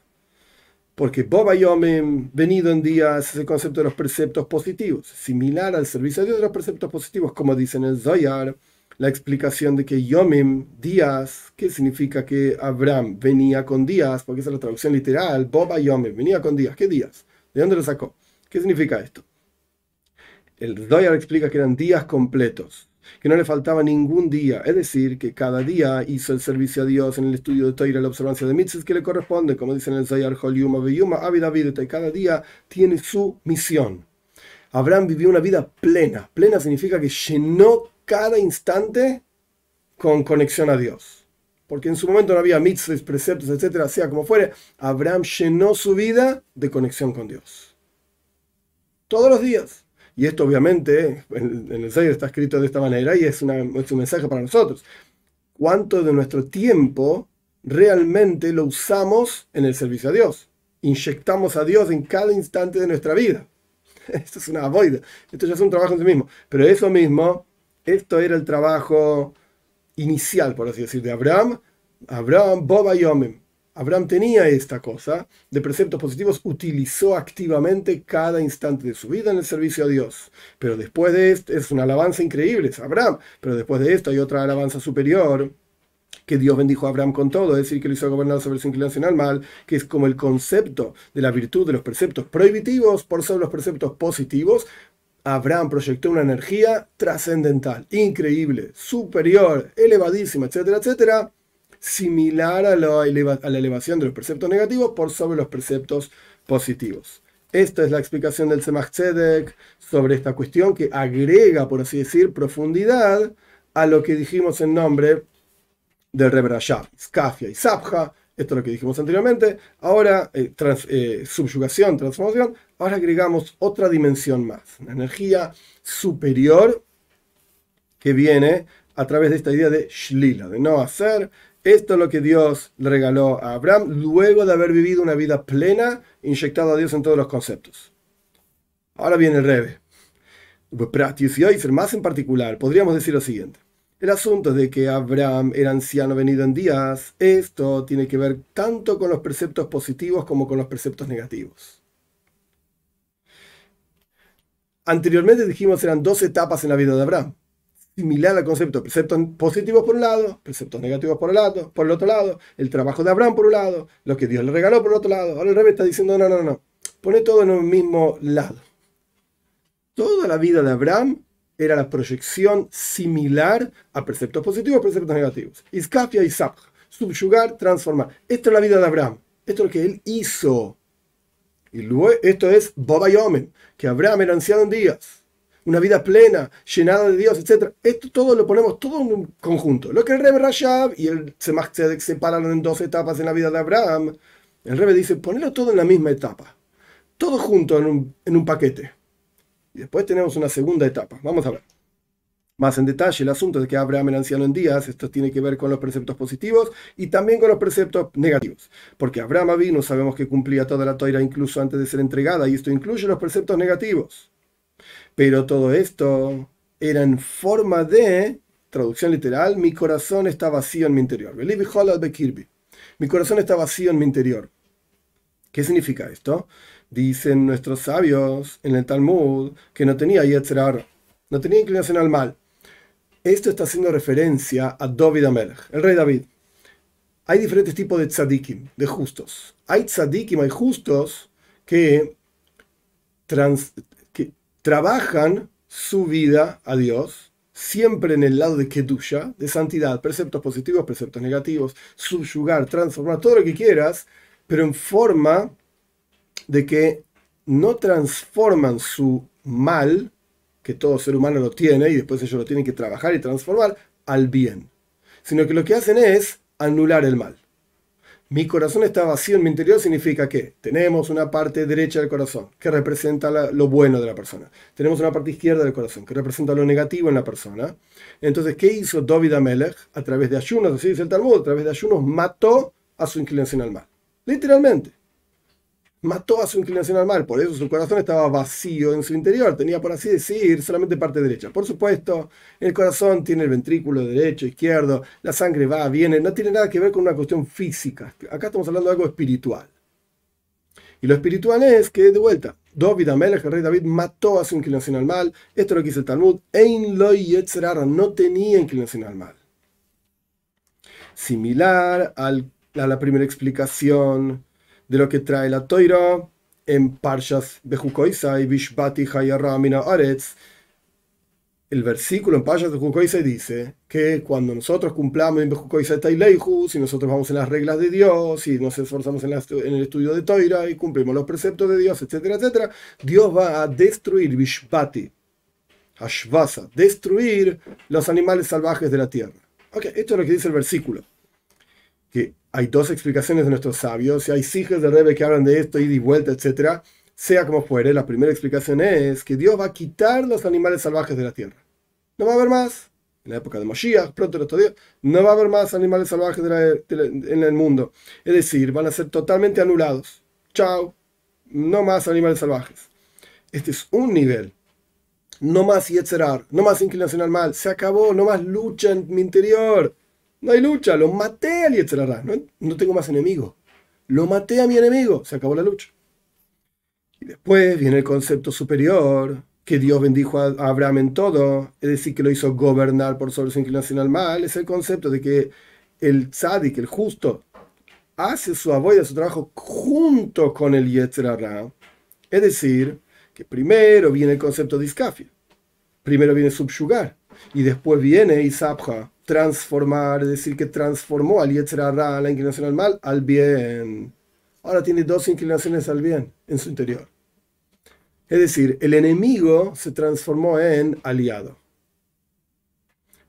porque Bobayomim, venido en días, es el concepto de los preceptos positivos, similar al servicio a Dios de los preceptos positivos, como dicen en el Zoyar la explicación de que Yomim, días, que significa que Abraham venía con días, porque esa es la traducción literal, Boba Yomim, venía con días, ¿qué días? ¿De dónde lo sacó? ¿Qué significa esto? El Doyar explica que eran días completos, que no le faltaba ningún día, es decir, que cada día hizo el servicio a Dios en el estudio de Toira, la observancia de Mitzvah, que le corresponde, como dicen el Zayar Holyuma y cada día tiene su misión. Abraham vivió una vida plena. Plena significa que llenó cada instante con conexión a Dios. Porque en su momento no había mitzvahs, preceptos, etcétera, sea como fuere. Abraham llenó su vida de conexión con Dios. Todos los días. Y esto obviamente en, el Señor está escrito de esta manera y es, un mensaje para nosotros. ¿Cuánto de nuestro tiempo realmente lo usamos en el servicio a Dios? Inyectamos a Dios en cada instante de nuestra vida. *laughs* Esto es una boida. Esto ya es un trabajo en sí mismo. Pero eso mismo esto era el trabajo inicial, por así decir, de Abraham. Abraham, Boba Yomim. Abraham tenía esta cosa de preceptos positivos, utilizó activamente cada instante de su vida en el servicio a Dios. Pero después de esto, es una alabanza increíble, es Abraham, pero después de esto hay otra alabanza superior que Dios bendijo a Abraham con todo, es decir, que lo hizo gobernar sobre su inclinación al mal, que es como el concepto de la virtud de los preceptos prohibitivos por ser los preceptos positivos, Abraham proyectó una energía trascendental, increíble, superior, elevadísima, etcétera, etcétera, similar a la, elevación de los preceptos negativos por sobre los preceptos positivos. Esta es la explicación del Semach sobre esta cuestión que agrega, por así decir, profundidad a lo que dijimos en nombre del Rebrayab, Skafia y Sabja, esto es lo que dijimos anteriormente. Ahora, eh, eh, subyugación, transformación. Ahora agregamos otra dimensión más. Una energía superior que viene a través de esta idea de Shlila, de no hacer. Esto es lo que Dios le regaló a Abraham luego de haber vivido una vida plena, inyectado a Dios en todos los conceptos. Ahora viene el Rebe. Pues, más en particular, podríamos decir lo siguiente. El asunto de que Abraham era anciano venido en días, esto tiene que ver tanto con los preceptos positivos como con los preceptos negativos. Anteriormente dijimos eran dos etapas en la vida de Abraham. Similar al concepto, preceptos positivos por un lado, preceptos negativos por el, por el otro lado, el trabajo de Abraham por un lado, lo que Dios le regaló por el otro lado. Ahora el revés está diciendo, no, no, no, pone todo en un mismo lado. Toda la vida de Abraham era la proyección similar a preceptos positivos y preceptos negativos. Iscapia y subyugar, transformar. Esto es la vida de Abraham, esto es lo que él hizo. Y luego, esto es Boba Yomen, que Abraham era anciano en días, una vida plena, llenada de Dios, etc. Esto todo lo ponemos todo en un conjunto. Lo que el Rebbe Rashab y el Semach se separaron en dos etapas en la vida de Abraham, el Rebbe dice, ponelo todo en la misma etapa, todo junto en un paquete. Y después tenemos una segunda etapa. Vamos a ver más en detalle el asunto de que Abraham era anciano en días. Esto tiene que ver con los preceptos positivos y también con los preceptos negativos. Porque Abraham vino, sabemos que cumplía toda la toira incluso antes de ser entregada, y esto incluye los preceptos negativos. Pero todo esto era en forma de, traducción literal, mi corazón está vacío en mi interior. Mi corazón está vacío en mi interior. ¿Qué significa esto? Dicen nuestros sabios en el Talmud que no tenía Yetzerar, no tenía inclinación al mal. Esto está haciendo referencia a David Amelech, el rey David. Hay diferentes tipos de tzadikim, de justos. Hay tzadikim, hay justos que, que trabajan su vida a Dios, siempre en el lado de Kedusha, de santidad, preceptos positivos, preceptos negativos, subyugar, transformar, todo lo que quieras, pero en forma de que no transforman su mal, que todo ser humano lo tiene y después ellos lo tienen que trabajar y transformar, al bien, sino que lo que hacen es anular el mal. Mi corazón está vacío en mi interior significa que tenemos una parte derecha del corazón que representa lo bueno de la persona. Tenemos una parte izquierda del corazón que representa lo negativo en la persona. Entonces, ¿qué hizo David Amelech? A través de ayunos, así dice el Talmud, a través de ayunos mató a su inclinación al mal. Literalmente mató a su inclinación al mal, por eso su corazón estaba vacío en su interior, tenía por así decir solamente parte derecha. Por supuesto, el corazón tiene el ventrículo derecho, izquierdo, la sangre va, viene, no tiene nada que ver con una cuestión física. Acá estamos hablando de algo espiritual. Y lo espiritual es que, de vuelta, David Amelech, el rey David, mató a su inclinación al mal. Esto lo que el Talmud. Ein lo no tenía inclinación al mal. Similar a la primera explicación de lo que trae la Toira en Parshas Bejukoizai, Vishbati Hayaramina Aretz. El versículo en Parshas se dice que cuando nosotros cumplamos en Bejukoizai Taileihu, si nosotros vamos en las reglas de Dios, si nos esforzamos en, el estudio de Toira y cumplimos los preceptos de Dios, etcétera, etcétera, Dios va a destruir vishvati, Ashvasa, destruir los animales salvajes de la tierra. Ok, esto es lo que dice el versículo. Que hay dos explicaciones de nuestros sabios, y hay siglos de Rebe que hablan de esto, ida y vuelta, etc. Sea como fuere, la primera explicación es que Dios va a quitar los animales salvajes de la tierra. No va a haber más. En la época de Moshiach, pronto en estos no va a haber más animales salvajes en el mundo. Es decir, van a ser totalmente anulados. Chao. No más animales salvajes. Este es un nivel. No más Yetzerar, no más inclinación al mal. Se acabó, no más lucha en mi interior no hay lucha, lo maté al Yetzerará. No, no tengo más enemigo. Lo maté a mi enemigo. Se acabó la lucha. Y después viene el concepto superior, que Dios bendijo a Abraham en todo, es decir, que lo hizo gobernar por sobre su inclinación al mal, es el concepto de que el tzadik, el justo, hace su aboya, su trabajo junto con el Yetzirah. Es decir, que primero viene el concepto de iscafia, primero viene subyugar, y después viene Isabja, transformar, es decir que transformó al a la inclinación al mal, al bien. Ahora tiene dos inclinaciones al bien en su interior. Es decir, el enemigo se transformó en aliado.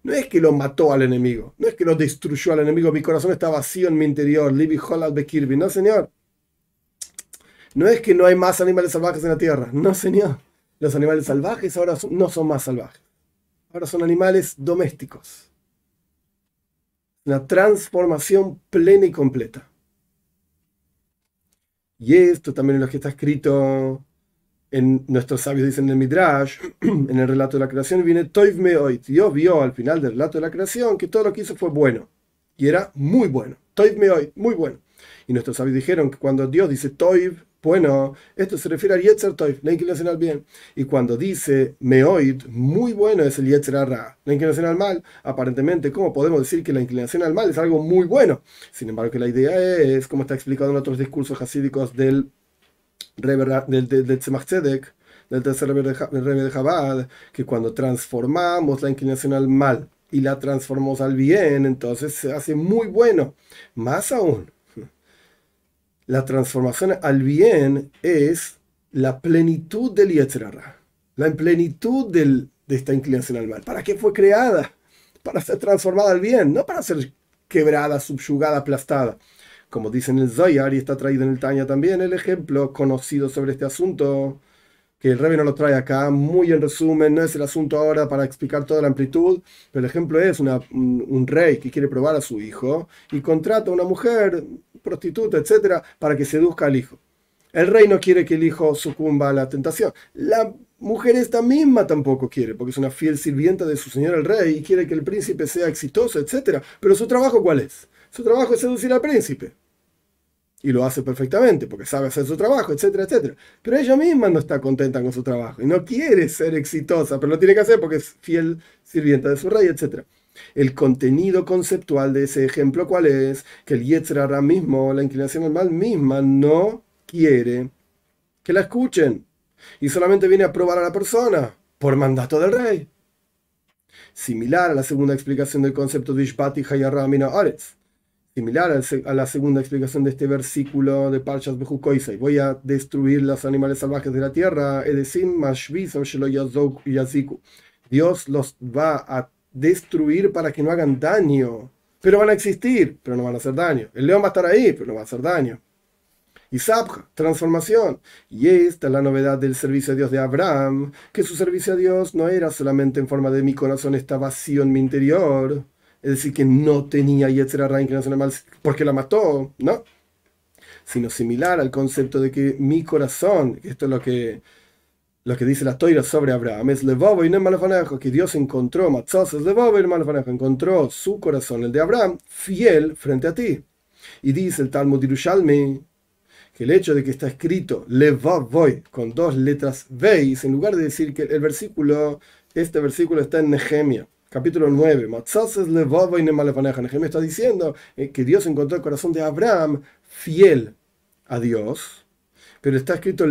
No es que lo mató al enemigo, no es que lo destruyó al enemigo, mi corazón está vacío en mi interior, Libby Holland Kirby no señor. No es que no hay más animales salvajes en la tierra, no señor. Los animales salvajes ahora no son más salvajes, ahora son animales domésticos una transformación plena y completa. Y esto también es lo que está escrito en nuestros sabios, dicen en el Midrash, *clears throat* en el relato de la creación, viene Toiv Meoit. Dios vio al final del relato de la creación que todo lo que hizo fue bueno. Y era muy bueno. Toiv Meoit, muy bueno. Y nuestros sabios dijeron que cuando Dios dice Toiv, bueno, esto se refiere al Yetzer Toif, la inclinación al bien. Y cuando dice Meoid, muy bueno es el Yetzer Ra, la inclinación al mal, aparentemente, ¿cómo podemos decir que la inclinación al mal es algo muy bueno? Sin embargo, que la idea es, como está explicado en otros discursos hasídicos del Rebbe del, Tzemach Tzedek, del tercer Rebbe de Jabad, que cuando transformamos la inclinación al mal y la transformamos al bien, entonces se hace muy bueno. Más aún, la transformación al bien es la plenitud del Yetzirah, la plenitud de esta inclinación al mal. ¿Para qué fue creada? Para ser transformada al bien, no para ser quebrada, subyugada, aplastada. Como dicen el Zoyar, y está traído en el Taña también el ejemplo conocido sobre este asunto, que el Rebbe no lo trae acá, muy en resumen, no es el asunto ahora para explicar toda la amplitud, pero el ejemplo es un, un rey que quiere probar a su hijo y contrata a una mujer prostituta, etcétera, para que seduzca al hijo. El rey no quiere que el hijo sucumba a la tentación. La mujer esta misma tampoco quiere, porque es una fiel sirvienta de su señor el rey y quiere que el príncipe sea exitoso, etcétera. Pero su trabajo, ¿cuál es? Su trabajo es seducir al príncipe. Y lo hace perfectamente, porque sabe hacer su trabajo, etcétera, etcétera. Pero ella misma no está contenta con su trabajo y no quiere ser exitosa, pero lo tiene que hacer porque es fiel sirvienta de su rey, etcétera. El contenido conceptual de ese ejemplo, ¿cuál es? Que el Yetzirah mismo, la inclinación al mal misma, no quiere que la escuchen. Y solamente viene a probar a la persona por mandato del rey. Similar a la segunda explicación del concepto de Ishbati Hayaramina Ares. Similar a la segunda explicación de este versículo de Parchas y Voy a destruir los animales salvajes de la tierra. Dios los va a destruir para que no hagan daño. Pero van a existir, pero no van a hacer daño. El león va a estar ahí, pero no va a hacer daño. Y Sabja, transformación. Y esta es la novedad del servicio a Dios de Abraham, que su servicio a Dios no era solamente en forma de mi corazón está vacío en mi interior, es decir, que no tenía y inclinación mal porque la mató, ¿no? Sino similar al concepto de que mi corazón, esto es lo que lo que dice la toira sobre Abraham es Levobo y que Dios encontró, Matzos es Levobo y encontró su corazón, el de Abraham, fiel frente a ti. Y dice el Talmud Irushalmi que el hecho de que está escrito voy con dos letras veis, en lugar de decir que el versículo, este versículo está en Nehemia. Capítulo 9, Matzos es y Nehemia está diciendo eh, que Dios encontró el corazón de Abraham fiel a Dios, pero está escrito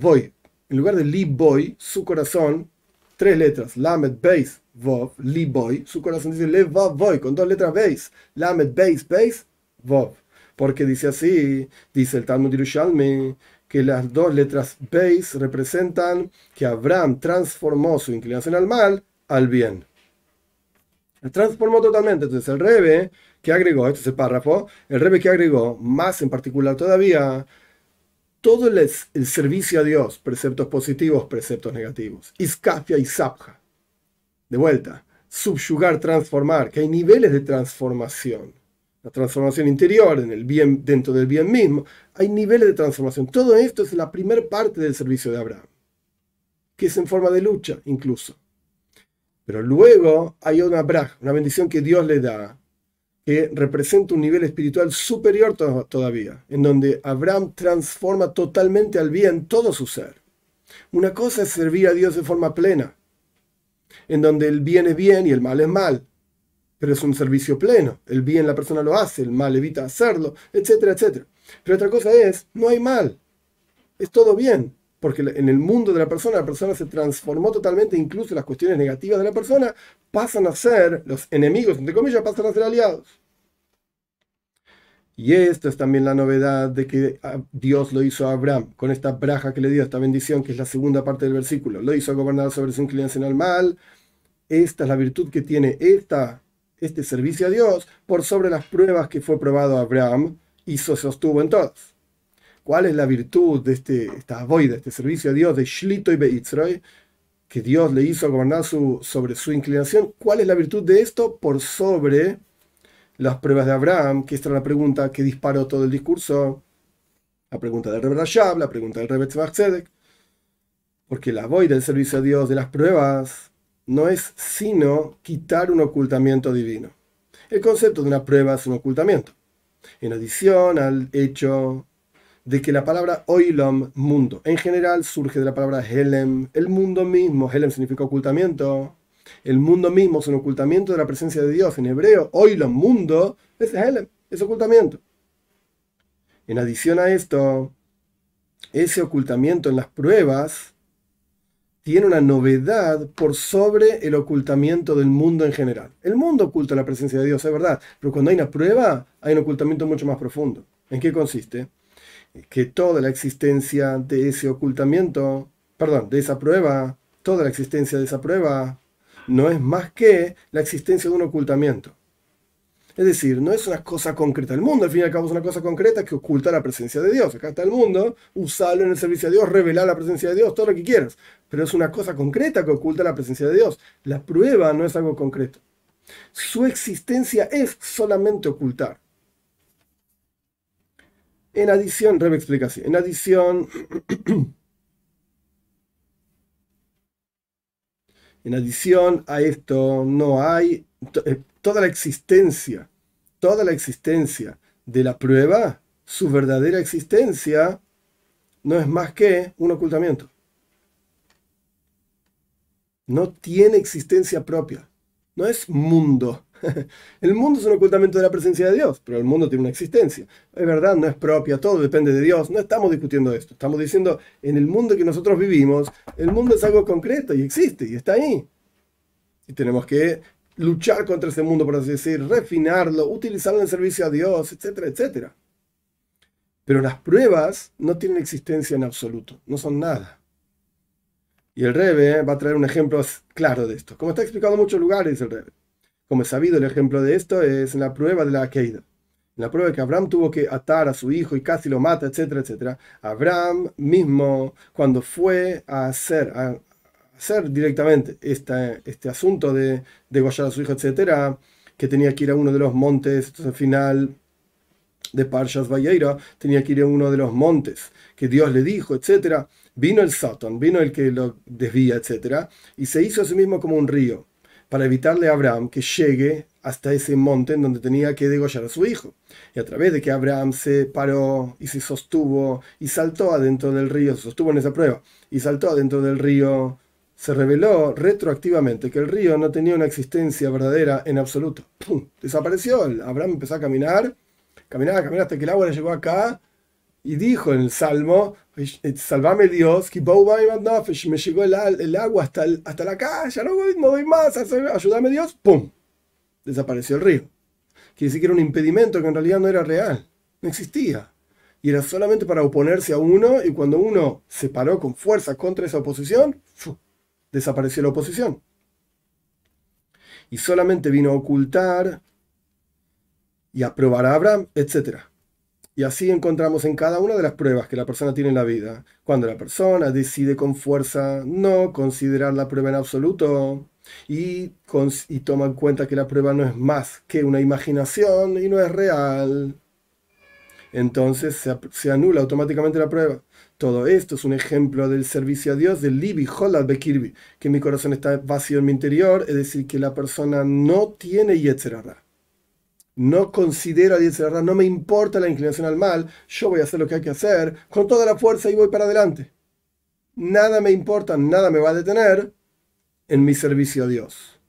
voy en lugar de Lee Boy, su corazón, tres letras, Lamed Base Vov, Lee Boy, su corazón dice Le Vov Boy, con dos letras Base, Lamed Base Base Vov. Porque dice así, dice el Talmud que las dos letras Base representan que Abraham transformó su inclinación al mal al bien. Transformó totalmente. Entonces el Rebe que agregó, este es el párrafo, el Rebe que agregó, más en particular todavía, todo el, servicio a Dios, preceptos positivos, preceptos negativos, iskafia y sabja. De vuelta, subyugar, transformar, que hay niveles de transformación. La transformación interior en el bien, dentro del bien mismo, hay niveles de transformación. Todo esto es la primera parte del servicio de Abraham, que es en forma de lucha incluso. Pero luego hay una braj, una bendición que Dios le da, que representa un nivel espiritual superior todavía, en donde Abraham transforma totalmente al bien todo su ser. Una cosa es servir a Dios de forma plena, en donde el bien es bien y el mal es mal, pero es un servicio pleno. El bien la persona lo hace, el mal evita hacerlo, etcétera, etcétera. Pero otra cosa es, no hay mal, es todo bien porque en el mundo de la persona la persona se transformó totalmente, incluso las cuestiones negativas de la persona pasan a ser, los enemigos, entre comillas, pasan a ser aliados. Y esto es también la novedad de que ah, Dios lo hizo a Abraham, con esta braja que le dio, esta bendición, que es la segunda parte del versículo. Lo hizo gobernar sobre su inclinación al mal. Esta es la virtud que tiene esta, este servicio a Dios por sobre las pruebas que fue probado Abraham y se sostuvo en todas. ¿Cuál es la virtud de este, esta voida, este servicio a Dios de Shlito y Beitzroy, que Dios le hizo gobernar sobre su inclinación? ¿Cuál es la virtud de esto por sobre las pruebas de Abraham? Que esta era la pregunta que disparó todo el discurso. La pregunta del Rebbe Rashab, la pregunta del Rebbe Tzedek. Porque la voida del servicio a Dios de las pruebas no es sino quitar un ocultamiento divino. El concepto de una prueba es un ocultamiento. En adición al hecho de que la palabra OILOM, mundo, en general surge de la palabra helem, el mundo mismo, helem significa ocultamiento, el mundo mismo es un ocultamiento de la presencia de Dios, en hebreo, OILOM, mundo, es helem, es ocultamiento. En adición a esto, ese ocultamiento en las pruebas tiene una novedad por sobre el ocultamiento del mundo en general. El mundo oculta la presencia de Dios, es verdad, pero cuando hay una prueba, hay un ocultamiento mucho más profundo. ¿En qué consiste? que toda la existencia de ese ocultamiento, perdón, de esa prueba, toda la existencia de esa prueba, no es más que la existencia de un ocultamiento. Es decir, no es una cosa concreta. El mundo, al fin y al cabo, es una cosa concreta que oculta la presencia de Dios. Acá está el mundo, usalo en el servicio de Dios, revelar la presencia de Dios, todo lo que quieras. Pero es una cosa concreta que oculta la presencia de Dios. La prueba no es algo concreto. Su existencia es solamente ocultar. En adición, explicación. En adición, *clears throat* en adición a esto no hay eh, toda la existencia, toda la existencia de la prueba, su verdadera existencia no es más que un ocultamiento. No tiene existencia propia. No es mundo. *laughs* el mundo es un ocultamiento de la presencia de Dios, pero el mundo tiene una existencia. Es verdad, no es propia, todo depende de Dios. No estamos discutiendo esto. Estamos diciendo, en el mundo que nosotros vivimos, el mundo es algo concreto y existe y está ahí. Y tenemos que luchar contra ese mundo, por así decir, refinarlo, utilizarlo en servicio a Dios, etcétera, etcétera. Pero las pruebas no tienen existencia en absoluto, no son nada. Y el Rebe va a traer un ejemplo claro de esto, como está explicado en muchos lugares el Rebe. Como es sabido, el ejemplo de esto es la prueba de la caída, la prueba de que Abraham tuvo que atar a su hijo y casi lo mata, etcétera, etcétera. Abraham mismo, cuando fue a hacer, a hacer directamente este asunto de degollar a su hijo, etcétera, que tenía que ir a uno de los montes, al final de Parshas Valleira, tenía que ir a uno de los montes que Dios le dijo, etcétera. Vino el Satan, vino el que lo desvía, etcétera, y se hizo a sí mismo como un río para evitarle a Abraham que llegue hasta ese monte en donde tenía que degollar a su hijo. Y a través de que Abraham se paró y se sostuvo y saltó adentro del río, se sostuvo en esa prueba, y saltó adentro del río, se reveló retroactivamente que el río no tenía una existencia verdadera en absoluto. ¡Pum! Desapareció. Abraham empezó a caminar, caminaba, caminaba hasta que el agua le llegó acá y dijo en el Salmo, Salvame Dios, me llegó el, agua hasta, la calle, no, no doy más, ayúdame Dios, ¡pum! Desapareció el río. Quiere decir que era un impedimento que en realidad no era real, no existía. Y era solamente para oponerse a uno y cuando uno se paró con fuerza contra esa oposición, desapareció la oposición. Y solamente vino a ocultar y a probar a Abraham, etcétera. Y así encontramos en cada una de las pruebas que la persona tiene en la vida. Cuando la persona decide con fuerza no considerar la prueba en absoluto y, toma en cuenta que la prueba no es más que una imaginación y no es real, entonces se, anula automáticamente la prueba. Todo esto es un ejemplo del servicio a Dios, del Libi Holad Bekirbi, que mi corazón está vacío en mi interior, es decir, que la persona no tiene Yetzerara no considero, a la no me importa la inclinación al mal, yo voy a hacer lo que hay que hacer, con toda la fuerza y voy para adelante. Nada me importa, nada me va a detener en mi servicio a Dios.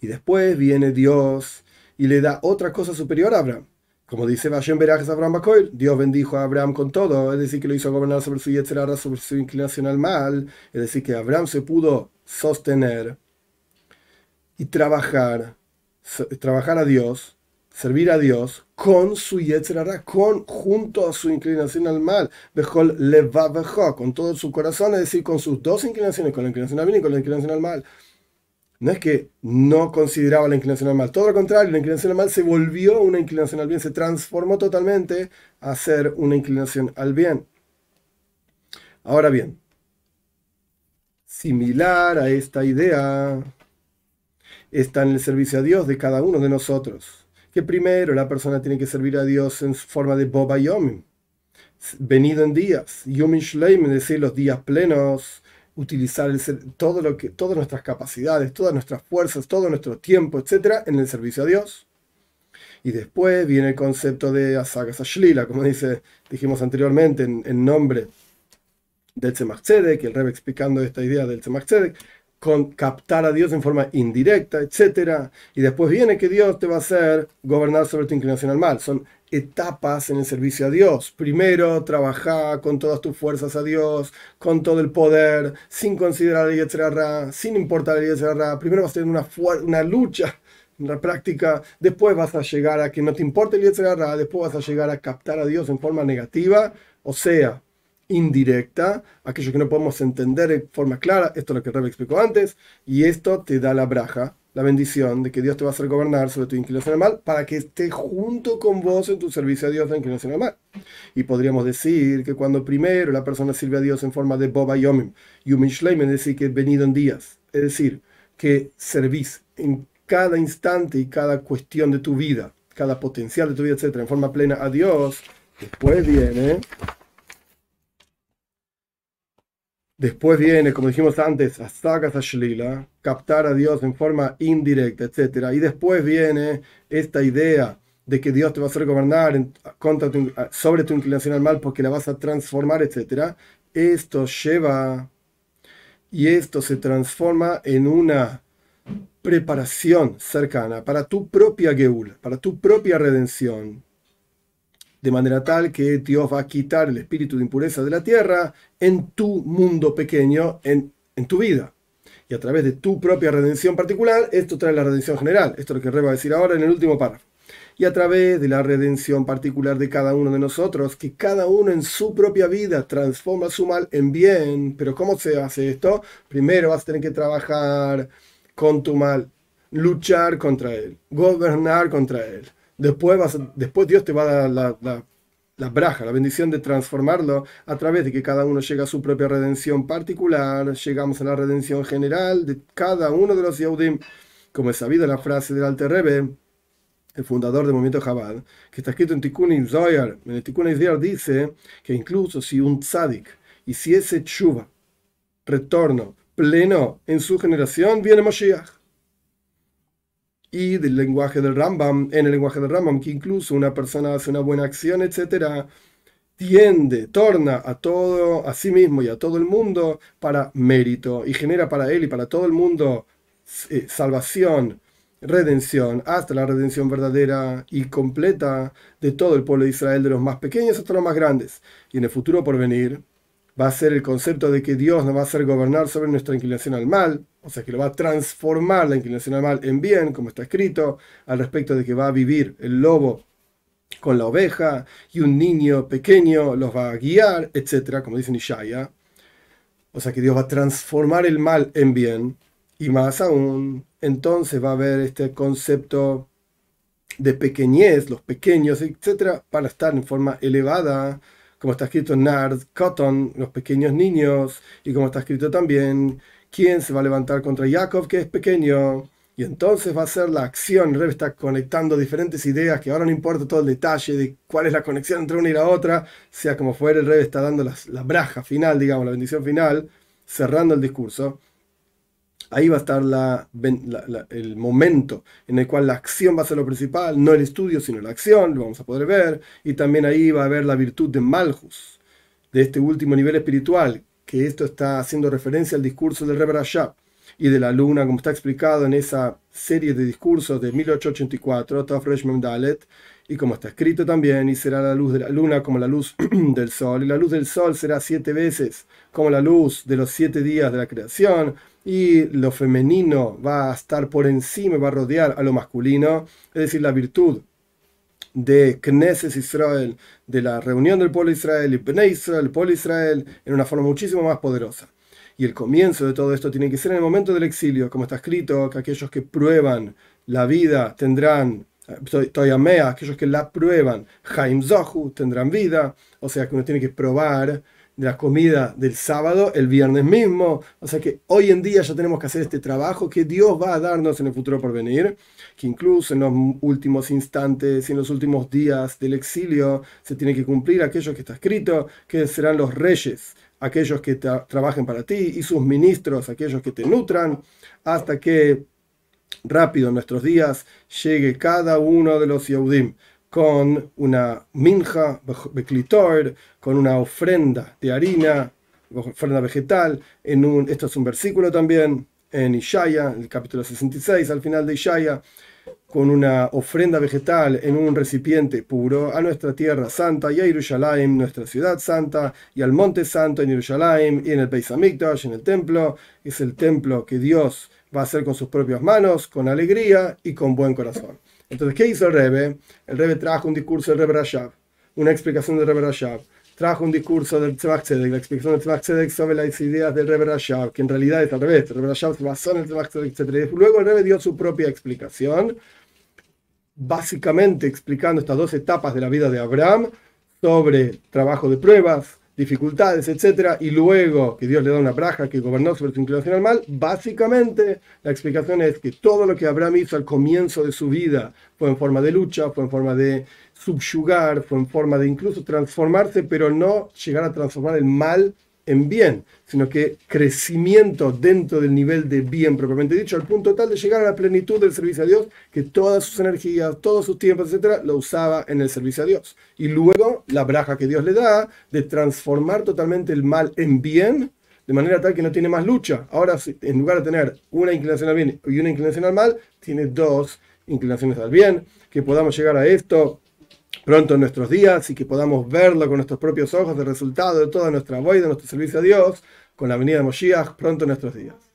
Y después viene Dios y le da otra cosa superior a Abraham. Como dice Vashem Berajes Abraham Bacoil, Dios bendijo a Abraham con todo, es decir, que lo hizo gobernar sobre su sobre su inclinación al mal, es decir, que Abraham se pudo sostener y trabajar trabajar a Dios, servir a Dios con su yetzerara, con junto a su inclinación al mal, bejol bejó, con todo su corazón, es decir, con sus dos inclinaciones, con la inclinación al bien y con la inclinación al mal. No es que no consideraba la inclinación al mal, todo lo contrario, la inclinación al mal se volvió una inclinación al bien, se transformó totalmente a ser una inclinación al bien. Ahora bien, similar a esta idea, está en el servicio a Dios de cada uno de nosotros. Que primero la persona tiene que servir a Dios en forma de Boba Yomim, venido en días, Yomim Shleim, es decir, los días plenos, utilizar todo lo que, todas nuestras capacidades, todas nuestras fuerzas, todo nuestro tiempo, etcétera, en el servicio a Dios. Y después viene el concepto de Asagas Ashlila, como dice, dijimos anteriormente en, nombre del Tzemach que el Rebbe explicando esta idea del Tzemach con captar a Dios en forma indirecta, etc. Y después viene que Dios te va a hacer gobernar sobre tu inclinación al mal. Son etapas en el servicio a Dios. Primero, trabajar con todas tus fuerzas a Dios, con todo el poder, sin considerar el sin importar el Primero vas a tener una, lucha lucha, una práctica. Después vas a llegar a que no te importe el Yetzerarra. Después vas a llegar a captar a Dios en forma negativa. O sea, indirecta, aquello que no podemos entender de forma clara, esto es lo que Rebe explicó antes, y esto te da la braja, la bendición de que Dios te va a hacer gobernar sobre tu inclinación al mal para que esté junto con vos en tu servicio a Dios de inclinación al mal. Y podríamos decir que cuando primero la persona sirve a Dios en forma de Boba Yomim, y Shleim, es decir, que es venido en días, es decir, que servís en cada instante y cada cuestión de tu vida, cada potencial de tu vida, etcétera, en forma plena a Dios, después viene Después viene, como dijimos antes, a Ashlila, captar a Dios en forma indirecta, etc. Y después viene esta idea de que Dios te va a hacer gobernar en, contra sobre tu inclinación al mal porque la vas a transformar, etc. Esto lleva y esto se transforma en una preparación cercana para tu propia Geul, para tu propia redención, de manera tal que Dios va a quitar el espíritu de impureza de la tierra en tu mundo pequeño, en, tu vida. Y a través de tu propia redención particular, esto trae la redención general. Esto es lo que Reba va a decir ahora en el último párrafo. Y a través de la redención particular de cada uno de nosotros, que cada uno en su propia vida transforma su mal en bien. Pero ¿cómo se hace esto? Primero vas a tener que trabajar con tu mal, luchar contra él, gobernar contra él Después, vas, después Dios te va a dar la, braja, la bendición de transformarlo a través de que cada uno llega a su propia redención particular, llegamos a la redención general de cada uno de los Yehudim, como es sabido la frase del Alter Rebbe, el fundador del movimiento Jabal, que está escrito en Tikkun Zoyar, en el Tikkun dice que incluso si un tzadik ese chuva, retorno pleno en su generación, viene Moshiach y del lenguaje del Rambam, en el lenguaje del Rambam, que incluso una persona hace una buena acción, etc., tiende, torna a todo, a sí mismo y a todo el mundo para mérito y genera para él y para todo el mundo eh, salvación, redención, hasta la redención verdadera y completa de todo el pueblo de Israel, de los más pequeños hasta los más grandes. Y en el futuro por venir, va a ser el concepto de que Dios nos va a hacer gobernar sobre nuestra inclinación al mal, o sea que lo va a transformar la inclinación al mal en bien, como está escrito, al respecto de que va a vivir el lobo con la oveja y un niño pequeño los va a guiar, etcétera, como dice Nishaya. O sea que Dios va a transformar el mal en bien, y más aún, entonces va a haber este concepto de pequeñez, los pequeños, etcétera, para estar en forma elevada como está escrito Nard, Cotton, los pequeños niños, y como está escrito también, ¿quién se va a levantar contra Jacob que es pequeño? Y entonces va a ser la acción. Rev está conectando diferentes ideas, que ahora no importa todo el detalle de cuál es la conexión entre una y la otra, sea como fuera, el Rebe está dando la braja final, digamos, la bendición final, cerrando el discurso. Ahí va a estar el momento en el cual la acción va a ser lo principal, no el estudio, sino la acción, lo vamos a poder ver. Y también ahí va a haber la virtud de Malhus, de este último nivel espiritual, que esto está haciendo referencia al discurso del Rebra Rashab y de la luna, como está explicado en esa serie de discursos de 1884, Tafresh Memdalet, y como está escrito también, y será la luz de la luna como la luz *clears throat* del sol, y la luz del sol será siete veces como la luz de los siete días de la creación, y lo femenino va a estar por encima, va a rodear a lo masculino, es decir, la virtud de Knesset Israel, de la reunión del pueblo Israel y Bnei Israel, el pueblo Israel, en una forma muchísimo más poderosa. Y el comienzo de todo esto tiene que ser en el momento del exilio, como está escrito, que aquellos que prueban la vida tendrán, Toyamea, aquellos que la prueban, Haim Zohu, tendrán vida, o sea que uno tiene que probar de la comida del sábado el viernes mismo. O sea que hoy en día ya tenemos que hacer este trabajo que Dios va a darnos en el futuro por venir, que incluso en los últimos instantes y en los últimos días del exilio se tiene que cumplir aquello que está escrito, que serán los reyes, aquellos que trabajen para ti, y sus ministros, aquellos que te nutran, hasta que rápido en nuestros días llegue cada uno de los Yehudim con una minja, beclitor, con una ofrenda de harina, ofrenda vegetal. En un, esto es un versículo también en Ishaya, el capítulo 66, al final de Ishaya, con una ofrenda vegetal en un recipiente puro a nuestra tierra santa y a nuestra ciudad santa, y al monte santo en Yerushalayim y en el Beis Hamikdash, en el templo. Es el templo que Dios va a hacer con sus propias manos, con alegría y con buen corazón. Entonces, ¿qué hizo el rebe, El Rebbe trajo un discurso del Rebbe Rashab, una explicación del Rebbe Rashab. Trajo un discurso del Tzemach Tzedek, la explicación del Tzemach Tzedek sobre las ideas del Rebbe Rashab, que en realidad es al revés. El Rebbe Rashab se basó en el Tzemach Tzedek, etc. luego el rebe dio su propia explicación, básicamente explicando estas dos etapas de la vida de Abraham sobre trabajo de pruebas, dificultades, etcétera, y luego que Dios le da una braja que gobernó sobre su inclinación al mal, básicamente la explicación es que todo lo que Abraham hizo al comienzo de su vida fue en forma de lucha, fue en forma de subyugar, fue en forma de incluso transformarse, pero no llegar a transformar el mal en bien, sino que crecimiento dentro del nivel de bien propiamente dicho, al punto tal de llegar a la plenitud del servicio a Dios, que todas sus energías, todos sus tiempos, etcétera, lo usaba en el servicio a Dios. Y luego la braja que Dios le da de transformar totalmente el mal en bien, de manera tal que no tiene más lucha. Ahora, en lugar de tener una inclinación al bien y una inclinación al mal, tiene dos inclinaciones al bien, que podamos llegar a esto pronto en nuestros días y que podamos verlo con nuestros propios ojos, el resultado de toda nuestra voz y de nuestro servicio a Dios, con la venida de Moshiach pronto en nuestros días.